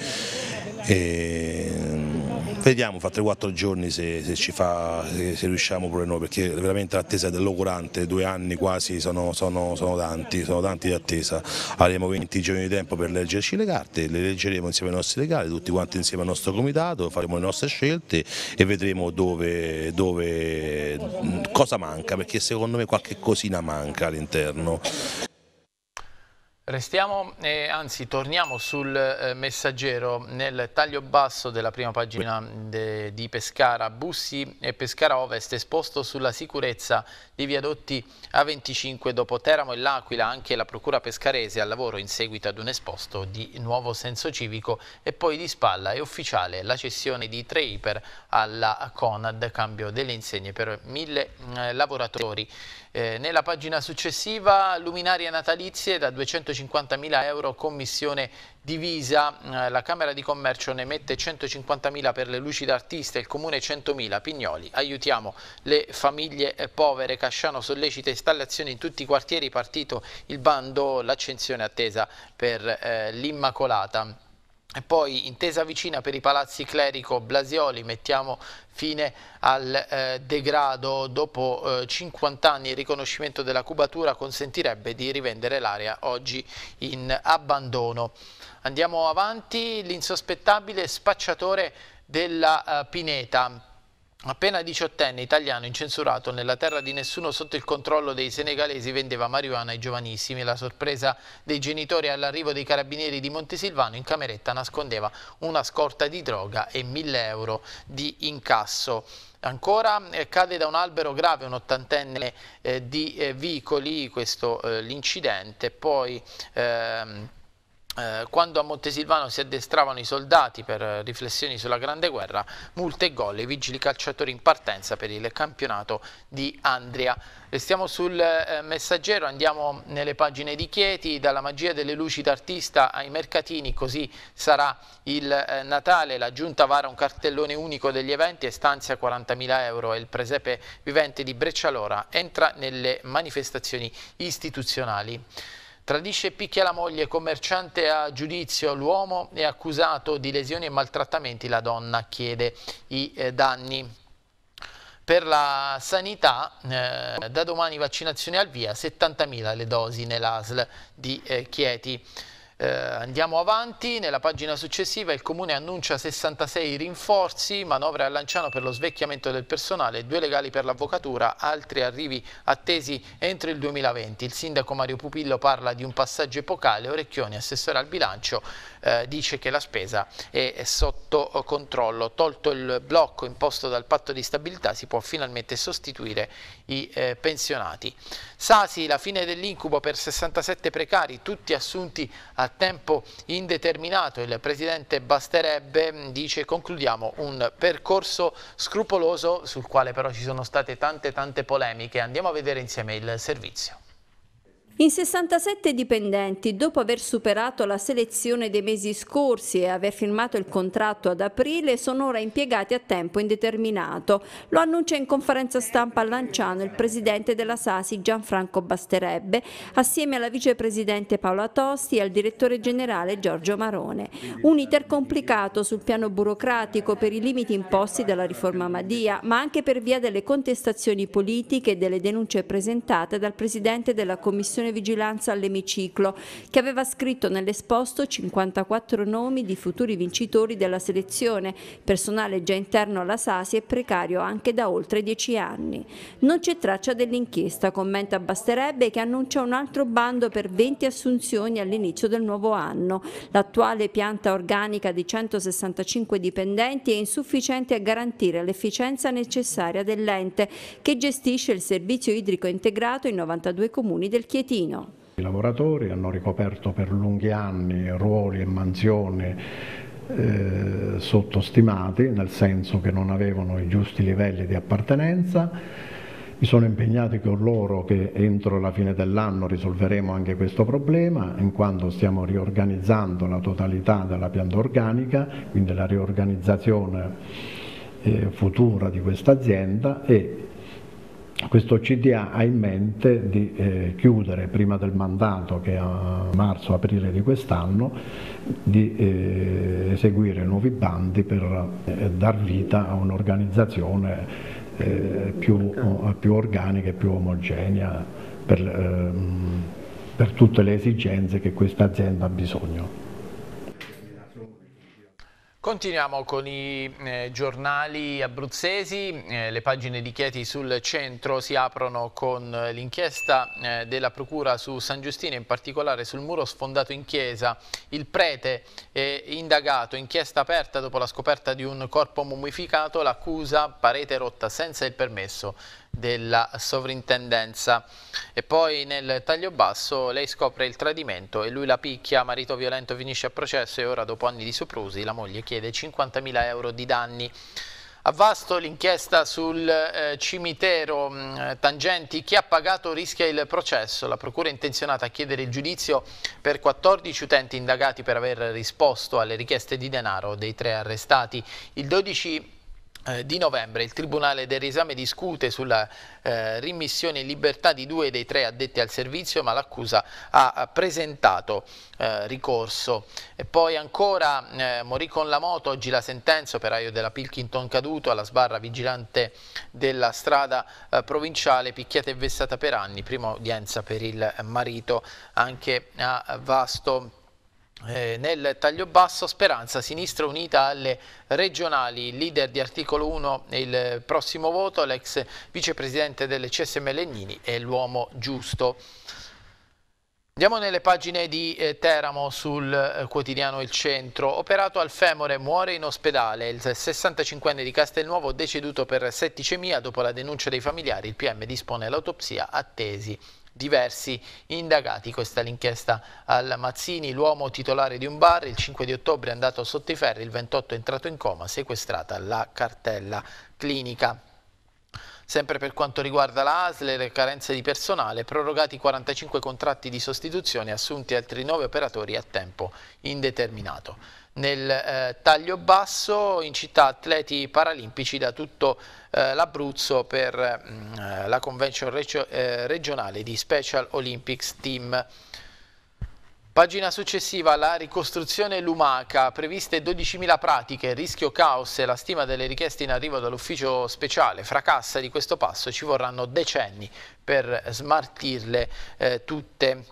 E, eh, Vediamo fra 3-4 giorni se, se, ci fa, se, se, riusciamo pure noi, perché veramente l'attesa è dell'ogorante, due anni quasi sono, sono, sono, tanti, sono tanti di attesa. Avremo 20 giorni di tempo per leggerci le carte, le leggeremo insieme ai nostri legali, tutti quanti insieme al nostro comitato, faremo le nostre scelte e vedremo dove, dove cosa manca, perché secondo me qualche cosina manca all'interno. Restiamo, eh, anzi torniamo sul eh, messaggero, nel taglio basso della prima pagina mm, de, di Pescara, Bussi e Pescara Ovest esposto sulla sicurezza dei viadotti A25 dopo Teramo e L'Aquila, anche la procura pescarese al lavoro in seguito ad un esposto di nuovo senso civico e poi di spalla è ufficiale la cessione di tre iper alla Conad, cambio delle insegne per mille eh, lavoratori. Eh, nella pagina successiva luminarie natalizie da 250.000 euro commissione divisa, eh, la Camera di Commercio ne mette 150.000 per le luci d'artista, il Comune 100.000, Pignoli, aiutiamo le famiglie eh, povere, Casciano sollecita installazioni in tutti i quartieri, partito il bando, l'accensione attesa per eh, l'Immacolata. E poi intesa vicina per i palazzi Clerico Blasioli, mettiamo fine al eh, degrado. Dopo eh, 50 anni il riconoscimento della cubatura consentirebbe di rivendere l'area oggi in abbandono. Andiamo avanti, l'insospettabile spacciatore della eh, Pineta Appena diciottenne italiano incensurato nella terra di nessuno sotto il controllo dei senegalesi vendeva marijuana ai giovanissimi. La sorpresa dei genitori all'arrivo dei carabinieri di Montesilvano in cameretta nascondeva una scorta di droga e 1000 euro di incasso. Ancora eh, cade da un albero grave un ottantenne eh, di eh, Vicoli, questo eh, l'incidente, poi... Ehm, eh, quando a Montesilvano si addestravano i soldati per eh, riflessioni sulla Grande Guerra, multe e gol, i vigili calciatori in partenza per il campionato di Andria. Restiamo sul eh, messaggero, andiamo nelle pagine di Chieti, dalla magia delle luci d'artista ai mercatini, così sarà il Natale, la giunta vara un cartellone unico degli eventi e stanzia 40.000 euro e il presepe vivente di Breccialora entra nelle manifestazioni istituzionali. Tradisce e picchia la moglie, commerciante a giudizio l'uomo è accusato di lesioni e maltrattamenti, la donna chiede i eh, danni per la sanità eh, da domani vaccinazione al via 70.000 le dosi nell'ASL di eh, Chieti eh, andiamo avanti, nella pagina successiva il Comune annuncia 66 rinforzi, manovre a Lanciano per lo svecchiamento del personale, due legali per l'avvocatura, altri arrivi attesi entro il 2020. Il sindaco Mario Pupillo parla di un passaggio epocale, Orecchioni, assessore al bilancio, eh, dice che la spesa è sotto controllo. Tolto il blocco imposto dal patto di stabilità si può finalmente sostituire i eh, pensionati. Sasi, la fine dell'incubo per 67 precari, tutti assunti a tempo indeterminato. Il presidente Basterebbe mm, dice concludiamo un percorso scrupoloso sul quale però ci sono state tante tante polemiche. Andiamo a vedere insieme il servizio. In 67 dipendenti, dopo aver superato la selezione dei mesi scorsi e aver firmato il contratto ad aprile, sono ora impiegati a tempo indeterminato. Lo annuncia in conferenza stampa a Lanciano il presidente della Sasi Gianfranco Basterebbe, assieme alla vicepresidente Paola Tosti e al direttore generale Giorgio Marone. Un iter complicato sul piano burocratico per i limiti imposti dalla riforma Madia, ma anche per via delle contestazioni politiche e delle denunce presentate dal presidente della Commissione Commissione Vigilanza all'emiciclo, che aveva scritto nell'esposto 54 nomi di futuri vincitori della selezione, personale già interno alla Sasi e precario anche da oltre 10 anni. Non c'è traccia dell'inchiesta, commenta Basterebbe che annuncia un altro bando per 20 assunzioni all'inizio del nuovo anno. L'attuale pianta organica di 165 dipendenti è insufficiente a garantire l'efficienza necessaria dell'ente che gestisce il servizio idrico integrato in 92 comuni del Chieti. Trentino. I lavoratori hanno ricoperto per lunghi anni ruoli e mansioni eh, sottostimati, nel senso che non avevano i giusti livelli di appartenenza. Mi sono impegnati con loro che entro la fine dell'anno risolveremo anche questo problema, in quanto stiamo riorganizzando la totalità della pianta organica, quindi la riorganizzazione eh, futura di questa azienda e questo CDA ha in mente di eh, chiudere prima del mandato che è a marzo-aprile di quest'anno di eh, eseguire nuovi bandi per eh, dar vita a un'organizzazione eh, più, più, organica e più omogenea per, ehm, per tutte le esigenze che questa azienda ha bisogno. Continuiamo con i eh, giornali abruzzesi, eh, le pagine di Chieti sul centro si aprono con eh, l'inchiesta eh, della procura su San Giustino, in particolare sul muro sfondato in chiesa. Il prete è indagato, inchiesta aperta dopo la scoperta di un corpo mummificato, l'accusa parete rotta senza il permesso della sovrintendenza. E poi nel taglio basso lei scopre il tradimento e lui la picchia, marito violento finisce a processo e ora dopo anni di soprusi la moglie chiede 50.000 euro di danni. A Vasto l'inchiesta sul eh, cimitero mh, mm, Tangenti, chi ha pagato rischia il processo. La procura è intenzionata a chiedere il giudizio per 14 utenti indagati per aver risposto alle richieste di denaro dei tre arrestati. Il 12 eh, di novembre il Tribunale del Riesame discute sulla eh, rimissione in libertà di due dei tre addetti al servizio ma l'accusa ha presentato eh, ricorso. E poi ancora eh, morì con la moto, oggi la sentenza, operaio della Pilkington caduto alla sbarra vigilante della strada eh, provinciale, picchiata e vessata per anni, prima udienza per il marito anche a Vasto eh, nel taglio basso Speranza, Sinistra Unita alle regionali, leader di articolo 1 il prossimo voto, l'ex vicepresidente delle CSM Legnini è l'uomo giusto. Andiamo nelle pagine di eh, Teramo sul eh, quotidiano Il Centro. Operato al femore, muore in ospedale. Il 65enne di Castelnuovo deceduto per setticemia dopo la denuncia dei familiari. Il PM dispone l'autopsia attesi diversi indagati. Questa è l'inchiesta al Mazzini, l'uomo titolare di un bar, il 5 di ottobre è andato sotto i ferri, il 28 è entrato in coma, sequestrata la cartella clinica. Sempre per quanto riguarda la ASL, carenze di personale, prorogati 45 contratti di sostituzione, assunti altri 9 operatori a tempo indeterminato nel eh, taglio basso, in città atleti paralimpici da tutto eh, l'Abruzzo per mh, mm, eh, la convention regio eh, regionale di Special Olympics Team. Pagina successiva, la ricostruzione lumaca, previste 12.000 pratiche, rischio caos e la stima delle richieste in arrivo dall'ufficio speciale, fracassa di questo passo, ci vorranno decenni per smartirle eh, tutte.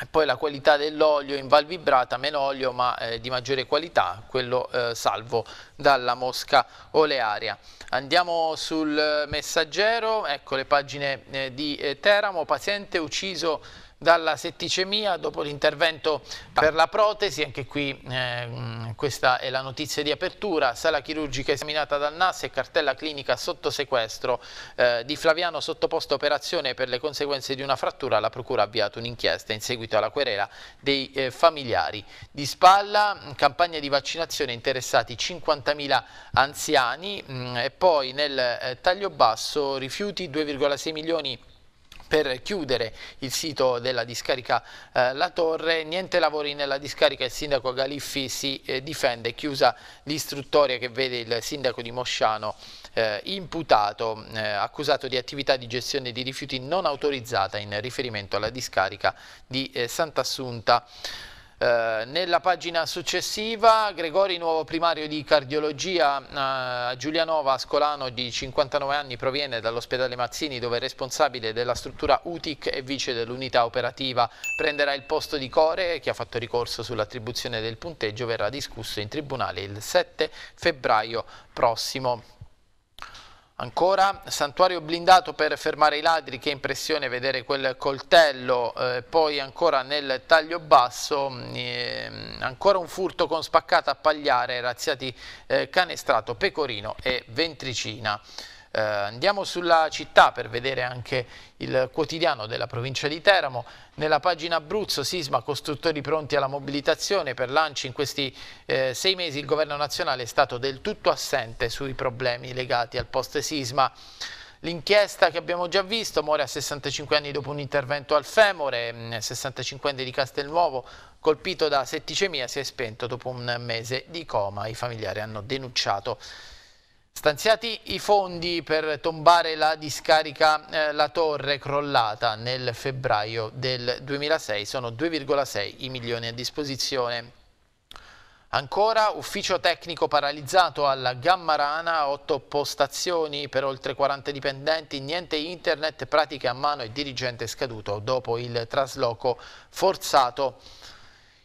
E poi la qualità dell'olio in Val Vibrata, meno olio ma eh, di maggiore qualità, quello eh, salvo dalla mosca olearia. Andiamo sul messaggero, ecco le pagine eh, di eh, Teramo, paziente ucciso dalla setticemia dopo l'intervento per la protesi, anche qui eh, questa è la notizia di apertura, sala chirurgica esaminata dal NAS e cartella clinica sotto sequestro eh, di Flaviano sottoposto a operazione per le conseguenze di una frattura, la procura ha avviato un'inchiesta in seguito alla querela dei eh, familiari. Di Spalla, campagna di vaccinazione interessati 50.000 anziani mh, e poi nel eh, taglio basso rifiuti 2,6 milioni di per chiudere il sito della discarica eh, La Torre. Niente lavori nella discarica, il sindaco Galiffi si eh, difende, chiusa l'istruttoria che vede il sindaco di Mosciano eh, imputato, eh, accusato di attività di gestione di rifiuti non autorizzata in riferimento alla discarica di eh, Sant'Assunta. Eh, nella pagina successiva Gregori, nuovo primario di cardiologia a eh, Giulianova Ascolano di 59 anni, proviene dall'ospedale Mazzini dove è responsabile della struttura UTIC e vice dell'unità operativa. Prenderà il posto di Core che ha fatto ricorso sull'attribuzione del punteggio, verrà discusso in tribunale il 7 febbraio prossimo. Ancora santuario blindato per fermare i ladri, che impressione vedere quel coltello, eh, poi ancora nel taglio basso, eh, ancora un furto con spaccata a pagliare, razziati eh, canestrato, pecorino e ventricina. Eh, andiamo sulla città per vedere anche il quotidiano della provincia di Teramo. Nella pagina Abruzzo, sisma, costruttori pronti alla mobilitazione per lanci. In questi eh, sei mesi il governo nazionale è stato del tutto assente sui problemi legati al post-sisma. L'inchiesta che abbiamo già visto, muore a 65 anni dopo un intervento al femore, 65 mm, anni di Castelnuovo, colpito da setticemia, si è spento dopo un mese di coma. I familiari hanno denunciato Stanziati i fondi per tombare la discarica eh, La Torre crollata nel febbraio del 2006 sono 2,6 i milioni a disposizione. Ancora ufficio tecnico paralizzato alla Gammarana, 8 postazioni per oltre 40 dipendenti, niente internet, pratiche a mano e dirigente scaduto dopo il trasloco forzato.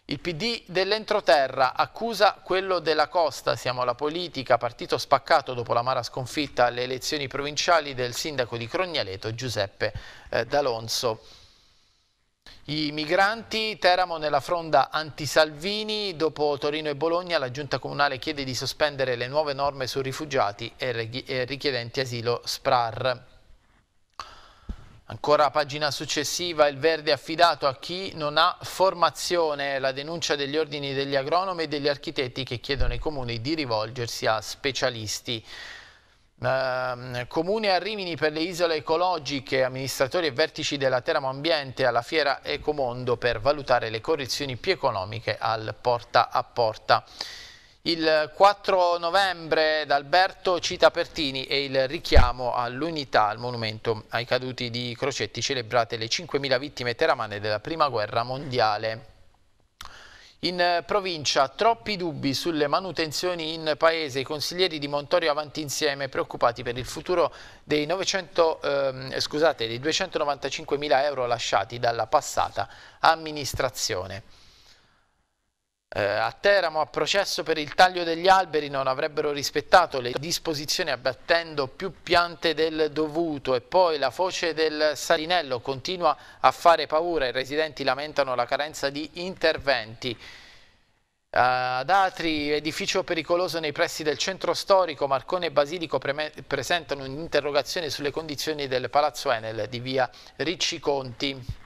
Il PD dell'entroterra accusa quello della costa, siamo alla politica, partito spaccato dopo la l'amara sconfitta alle elezioni provinciali del sindaco di Crognaleto Giuseppe eh, D'Alonso. I migranti, Teramo nella fronda anti-Salvini, dopo Torino e Bologna la giunta comunale chiede di sospendere le nuove norme su rifugiati e richiedenti asilo SPRAR. Ancora pagina successiva, il verde affidato a chi non ha formazione, la denuncia degli ordini degli agronomi e degli architetti che chiedono ai comuni di rivolgersi a specialisti. Eh, comune a Rimini per le isole ecologiche, amministratori e vertici della Teramo Ambiente alla fiera Ecomondo per valutare le correzioni più economiche al porta a porta. Il 4 novembre d'Alberto Cita Pertini e il richiamo all'unità al monumento ai caduti di Crocetti celebrate le 5.000 vittime teramane della Prima Guerra Mondiale. In provincia troppi dubbi sulle manutenzioni in paese, i consiglieri di Montorio Avanti Insieme preoccupati per il futuro dei, 900, eh, scusate, dei 295 mila euro lasciati dalla passata amministrazione. Eh, a Teramo a processo per il taglio degli alberi non avrebbero rispettato le disposizioni abbattendo più piante del dovuto e poi la foce del Salinello continua a fare paura, i residenti lamentano la carenza di interventi. Eh, ad Atri, edificio pericoloso nei pressi del centro storico, Marcone e Basilico presentano un'interrogazione sulle condizioni del Palazzo Enel di via Ricci Conti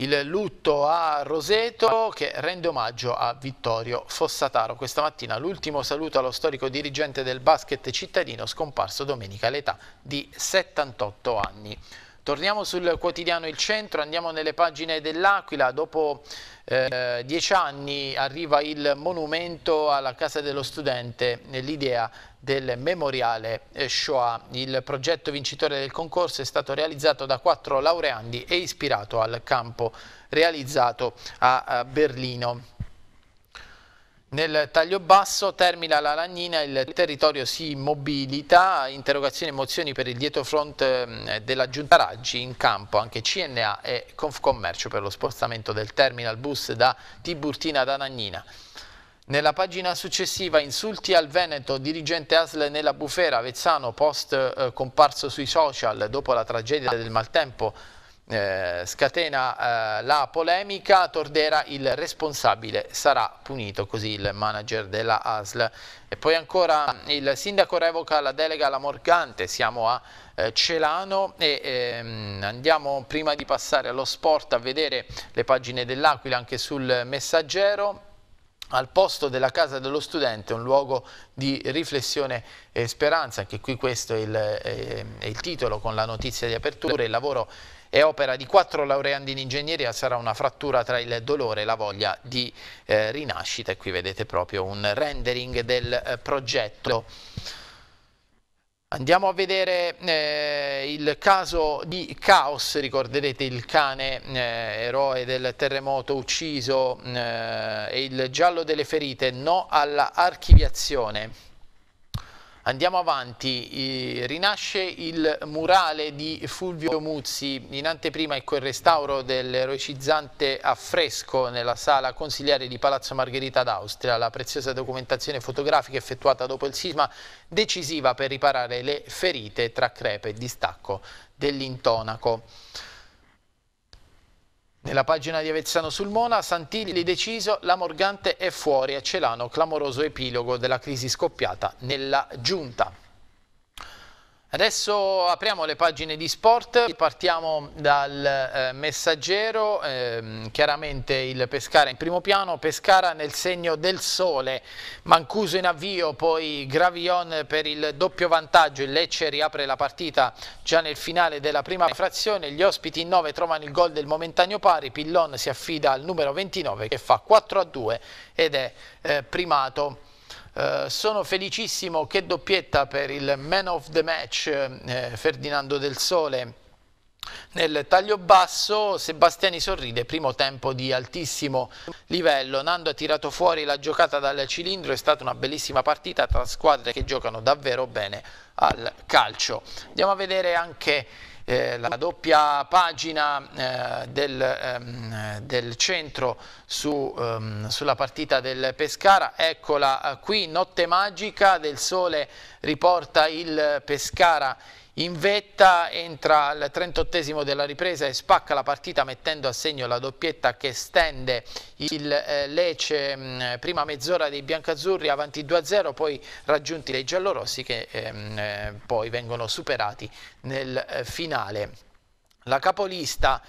il lutto a Roseto che rende omaggio a Vittorio Fossataro. Questa mattina l'ultimo saluto allo storico dirigente del basket cittadino scomparso domenica all'età di 78 anni. Torniamo sul quotidiano Il Centro, andiamo nelle pagine dell'Aquila, dopo eh, dieci anni arriva il monumento alla Casa dello Studente, l'idea del memoriale eh, Shoah. Il progetto vincitore del concorso è stato realizzato da quattro laureandi e ispirato al campo realizzato a Berlino. Nel taglio basso termina la lagnina, il territorio si mobilita, interrogazioni e mozioni per il dietro front ehm, della Giunta Raggi, in campo anche CNA e Confcommercio per lo spostamento del terminal bus da Tiburtina ad Anagnina. Nella pagina successiva insulti al Veneto, dirigente ASL nella bufera, Vezzano, post eh, comparso sui social dopo la tragedia del maltempo, eh, scatena eh, la polemica, Tordera il responsabile sarà punito, così il manager della ASL. E poi ancora il sindaco revoca la delega alla Morgante, siamo a eh, Celano e ehm, andiamo prima di passare allo sport a vedere le pagine dell'Aquila anche sul messaggero al posto della casa dello studente, un luogo di riflessione e speranza, anche qui questo è il, eh, è, il titolo con la notizia di apertura, il lavoro è opera di quattro laureandi in ingegneria, sarà una frattura tra il dolore e la voglia di eh, rinascita e qui vedete proprio un rendering del eh, progetto. Andiamo a vedere eh, il caso di Caos, ricorderete il cane eh, eroe del terremoto ucciso eh, e il giallo delle ferite, no alla archiviazione. Andiamo avanti, rinasce il murale di Fulvio Muzzi, in anteprima ecco il restauro dell'eroicizzante affresco nella sala consigliare di Palazzo Margherita d'Austria, la preziosa documentazione fotografica effettuata dopo il sisma decisiva per riparare le ferite tra crepe e distacco dell'intonaco. Nella pagina di Avezzano sul Mona, Santilli deciso, la Morgante è fuori a Celano, clamoroso epilogo della crisi scoppiata nella Giunta. Adesso apriamo le pagine di sport, partiamo dal eh, messaggero, eh, chiaramente il Pescara in primo piano, Pescara nel segno del sole, Mancuso in avvio, poi Gravion per il doppio vantaggio, il Lecce riapre la partita già nel finale della prima frazione, gli ospiti in 9 trovano il gol del momentaneo pari, Pillon si affida al numero 29 che fa 4 a 2 ed è eh, primato eh, sono felicissimo che doppietta per il man of the match eh, Ferdinando del Sole nel taglio basso Sebastiani sorride, primo tempo di altissimo livello, Nando ha tirato fuori la giocata dal cilindro, è stata una bellissima partita tra squadre che giocano davvero bene al calcio. Andiamo a vedere anche eh, la doppia pagina eh, del, ehm, del, centro su, ehm, sulla partita del Pescara, eccola eh, qui, notte magica del sole riporta il Pescara in vetta entra al 38 della ripresa e spacca la partita mettendo a segno la doppietta che stende il eh, Lecce mh, mm, prima mezz'ora dei biancazzurri avanti 2-0 poi raggiunti dai giallorossi che ehm, eh, poi vengono superati nel eh, finale. La capolista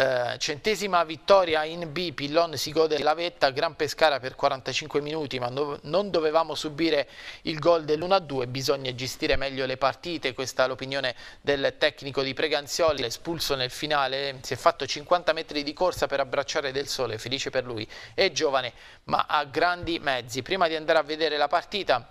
eh, centesima vittoria in B, Pillon si gode la vetta, Gran Pescara per 45 minuti, ma no, non dovevamo subire il gol dell'1-2, bisogna gestire meglio le partite, questa è l'opinione del tecnico di Preganzioli, espulso nel finale, si è fatto 50 metri di corsa per abbracciare del sole, felice per lui, è giovane ma ha grandi mezzi. Prima di andare a vedere la partita,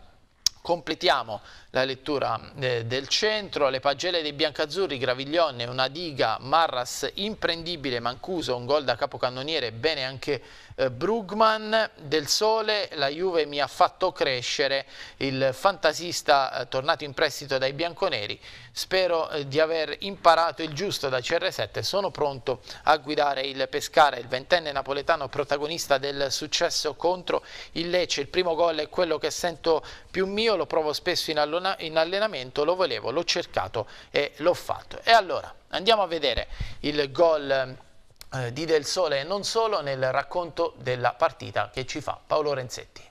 Completiamo la lettura eh, del centro, le pagelle dei biancazzurri, Graviglione, una diga, Marras imprendibile, Mancuso, un gol da capocannoniere, bene anche eh, Brugman del Sole, la Juve mi ha fatto crescere, il fantasista eh, tornato in prestito dai bianconeri, spero eh, di aver imparato il giusto da CR7, sono pronto a guidare il Pescara, il ventenne napoletano protagonista del successo contro il Lecce, il primo gol è quello che sento più mio, lo provo spesso in, in allenamento, lo volevo, l'ho cercato e l'ho fatto. E allora andiamo a vedere il gol eh, di Del Sole e non solo nel racconto della partita che ci fa Paolo Renzetti.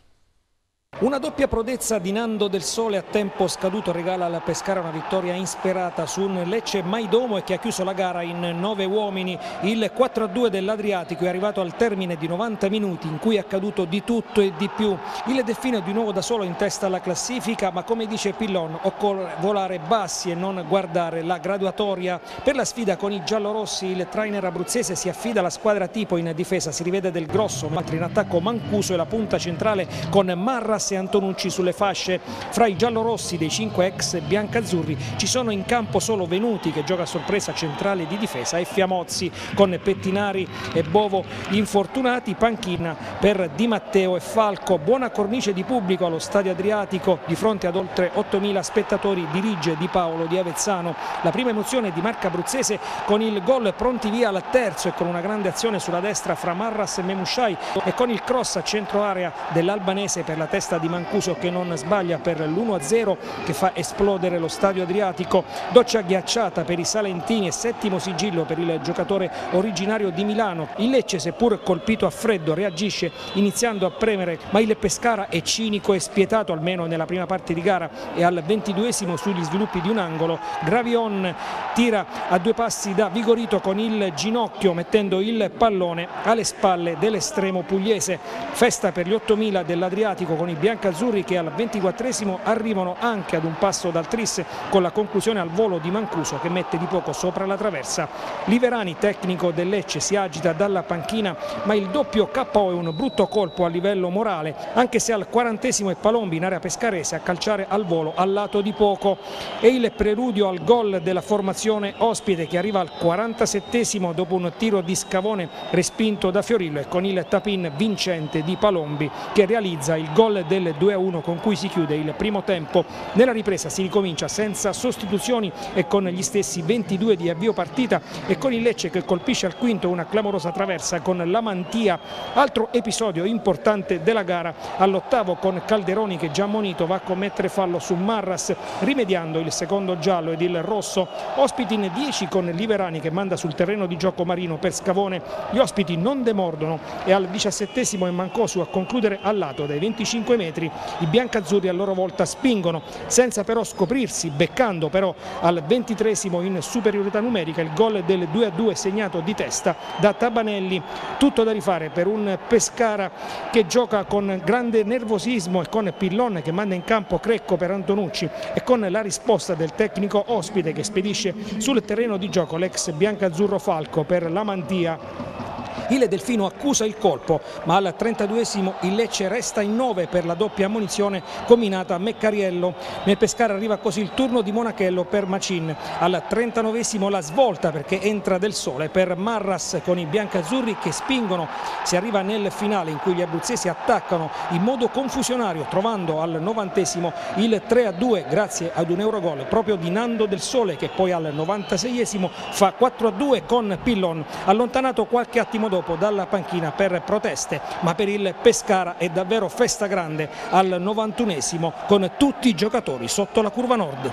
Una doppia prodezza di Nando del Sole a tempo scaduto regala al Pescara una vittoria insperata su un Lecce Maidomo e che ha chiuso la gara in nove uomini. Il 4-2 dell'Adriatico è arrivato al termine di 90 minuti in cui è accaduto di tutto e di più. Il Delfino è di nuovo da solo in testa alla classifica ma come dice Pillon occorre volare bassi e non guardare la graduatoria. Per la sfida con i giallorossi il trainer abruzzese si affida alla squadra tipo in difesa, si rivede del grosso mentre in attacco Mancuso e la punta centrale con Marras Maras e Antonucci sulle fasce. Fra i giallorossi dei 5 ex biancazzurri ci sono in campo solo Venuti che gioca a sorpresa centrale di difesa e Fiamozzi con Pettinari e Bovo infortunati, panchina per Di Matteo e Falco. Buona cornice di pubblico allo Stadio Adriatico di fronte ad oltre 8.000 spettatori dirige Di Paolo di Avezzano. La prima emozione di marca abruzzese con il gol pronti via al terzo e con una grande azione sulla destra fra Marras e Memusciai e con il cross a centro area dell'albanese per la testa canestra di Mancuso che non sbaglia per l'1-0 che fa esplodere lo stadio Adriatico. Doccia ghiacciata per i Salentini e settimo sigillo per il giocatore originario di Milano. Il Lecce seppur colpito a freddo reagisce iniziando a premere ma il Pescara è cinico e spietato almeno nella prima parte di gara e al ventiduesimo sugli sviluppi di un angolo Gravion tira a due passi da Vigorito con il ginocchio mettendo il pallone alle spalle dell'estremo pugliese. Festa per gli 8.000 dell'Adriatico con i i biancazzurri che al 24 arrivano anche ad un passo dal Tris con la conclusione al volo di Mancuso che mette di poco sopra la traversa. Liverani, tecnico del Lecce, si agita dalla panchina ma il doppio KO è un brutto colpo a livello morale anche se al 40 è Palombi in area pescarese a calciare al volo al lato di poco e il preludio al gol della formazione ospite che arriva al 47 dopo un tiro di scavone respinto da Fiorillo e con il tapin vincente di Palombi che realizza il gol del 2-1 a con cui si chiude il primo tempo. Nella ripresa si ricomincia senza sostituzioni e con gli stessi 22 di avvio partita e con il Lecce che colpisce al quinto una clamorosa traversa con la Mantia, altro episodio importante della gara all'ottavo con Calderoni che già monito va a commettere fallo su Marras rimediando il secondo giallo ed il rosso, ospiti in 10 con Liberani che manda sul terreno di gioco Marino per Scavone, gli ospiti non demordono e al diciassettesimo è Mancosu a concludere al lato dai 25 5 metri, i biancazzurri a loro volta spingono senza però scoprirsi, beccando però al ventitresimo in superiorità numerica il gol del 2-2 segnato di testa da Tabanelli. Tutto da rifare per un Pescara che gioca con grande nervosismo e con Pillon che manda in campo Crecco per Antonucci e con la risposta del tecnico ospite che spedisce sul terreno di gioco l'ex biancazzurro Falco per la Mantia il Delfino accusa il colpo, ma al 32esimo il Lecce resta in 9 per la doppia munizione combinata a Meccariello. Nel pescare arriva così il turno di Monachello per Macin. Al 39esimo la svolta perché entra del sole per Marras con i biancazzurri che spingono. Si arriva nel finale in cui gli abruzzesi attaccano in modo confusionario trovando al 90esimo il 3 a 2 grazie ad un Eurogol proprio di Nando del Sole che poi al 96esimo fa 4 a 2 con Pillon allontanato qualche attimo dopo dopo dalla panchina per proteste, ma per il Pescara è davvero festa grande al 91 esimo con tutti i giocatori sotto la curva nord.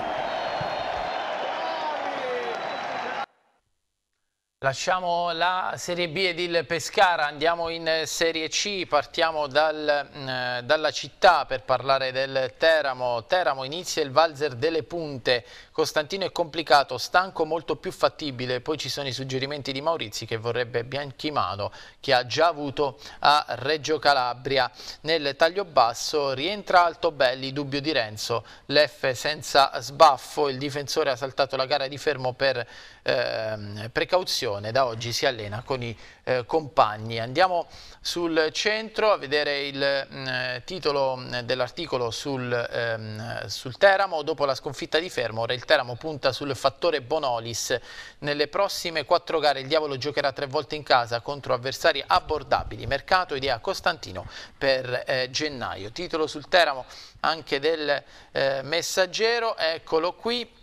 Lasciamo la Serie B ed il Pescara, andiamo in Serie C, partiamo dal, mm, dalla città per parlare del Teramo. Teramo inizia il valzer delle punte, Costantino è complicato, stanco molto più fattibile, poi ci sono i suggerimenti di Maurizi che vorrebbe Bianchimano che ha già avuto a Reggio Calabria. Nel taglio basso rientra Altobelli, dubbio di Renzo, l'F senza sbaffo, il difensore ha saltato la gara di fermo per eh, precauzione formazione, da oggi si allena con i eh, compagni. Andiamo sul centro a vedere il mh, mm, titolo mm, dell'articolo sul, ehm, sul, Teramo, dopo la sconfitta di Fermo, ora il Teramo punta sul fattore Bonolis, nelle prossime quattro gare il Diavolo giocherà tre volte in casa contro avversari abbordabili, mercato idea Costantino per eh, gennaio. Titolo sul Teramo anche del eh, messaggero, eccolo qui.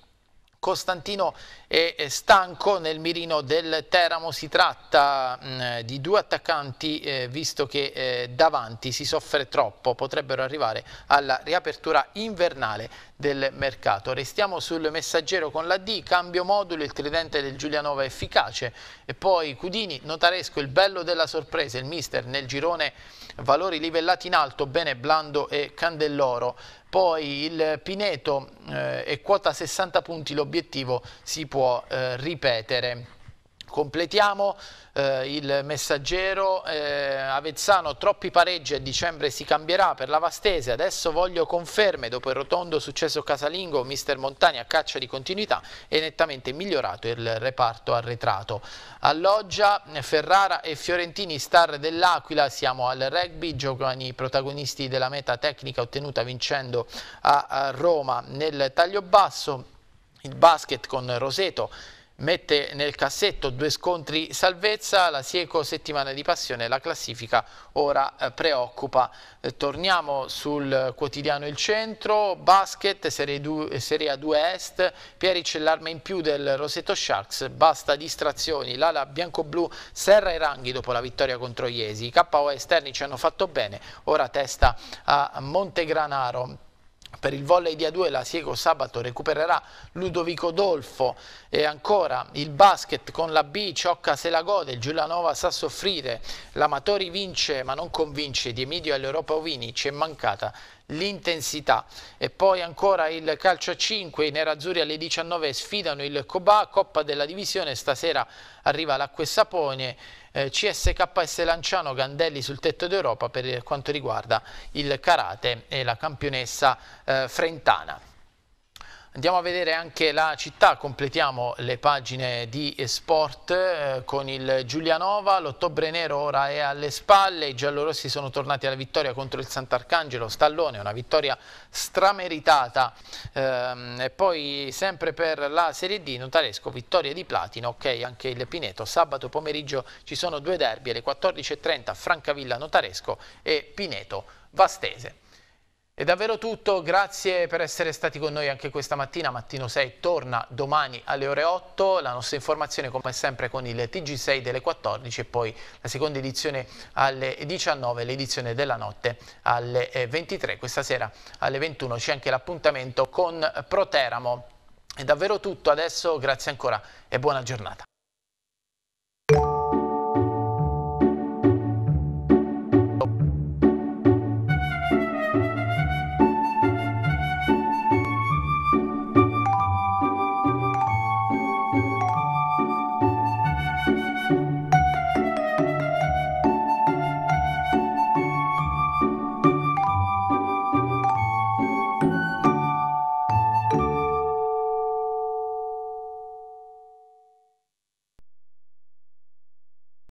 Costantino è stanco nel mirino del Teramo, si tratta mm, di due attaccanti eh, visto che eh, davanti si soffre troppo, potrebbero arrivare alla riapertura invernale del mercato. Restiamo sul messaggero con la D, cambio modulo, il tridente del Giulianova è efficace e poi Cudini, Notaresco, il bello della sorpresa, il mister nel girone valori livellati in alto, Bene, Blando e Candelloro. Poi il Pineto eh, è quota 60 punti, l'obiettivo si può eh, ripetere. Completiamo eh, il messaggero, eh, Avezzano troppi pareggi a dicembre si cambierà per la Vastese, adesso voglio conferme dopo il rotondo successo casalingo, mister Montani a caccia di continuità è nettamente migliorato il reparto arretrato. Alloggia Ferrara e Fiorentini star dell'Aquila, siamo al rugby, giovani protagonisti della meta tecnica ottenuta vincendo a Roma nel taglio basso, il basket con Roseto mette nel cassetto due scontri salvezza, la Sieco settimana di passione, la classifica ora eh, preoccupa. Eh, torniamo sul quotidiano Il Centro, basket, Serie, 2, eh, A2 Est, Pieric l'arma in più del Rosetto Sharks, basta distrazioni, l'ala bianco-blu serra i ranghi dopo la vittoria contro Iesi, i KO esterni ci hanno fatto bene, ora testa a Montegranaro per il volley di A2 la Siego sabato recupererà Ludovico Dolfo e ancora il basket con la B Ciocca se la gode, il Giulianova sa soffrire, l'Amatori vince ma non convince, di Emidio all'Europa Ovini ci è mancata l'intensità. E poi ancora il calcio a 5, i nerazzurri alle 19 sfidano il Cobà, Coppa della Divisione, stasera arriva l'Acque Sapone, eh, CSKS Lanciano, Gandelli sul tetto d'Europa per quanto riguarda il karate e la campionessa eh, frentana. Andiamo a vedere anche la città, completiamo le pagine di sport eh, con il Giulianova, l'ottobre nero ora è alle spalle, i giallorossi sono tornati alla vittoria contro il Sant'Arcangelo, Stallone, una vittoria strameritata ehm, e poi sempre per la Serie D, Notaresco, vittoria di Platino, ok anche il Pineto, sabato pomeriggio ci sono due derby alle 14.30 Francavilla Notaresco e Pineto Vastese. È davvero tutto, grazie per essere stati con noi anche questa mattina, Mattino 6 torna domani alle ore 8, la nostra informazione come sempre con il TG6 delle 14 e poi la seconda edizione alle 19, l'edizione della notte alle 23, eh, questa sera alle 21 c'è anche l'appuntamento con Proteramo. È davvero tutto adesso, grazie ancora e buona giornata.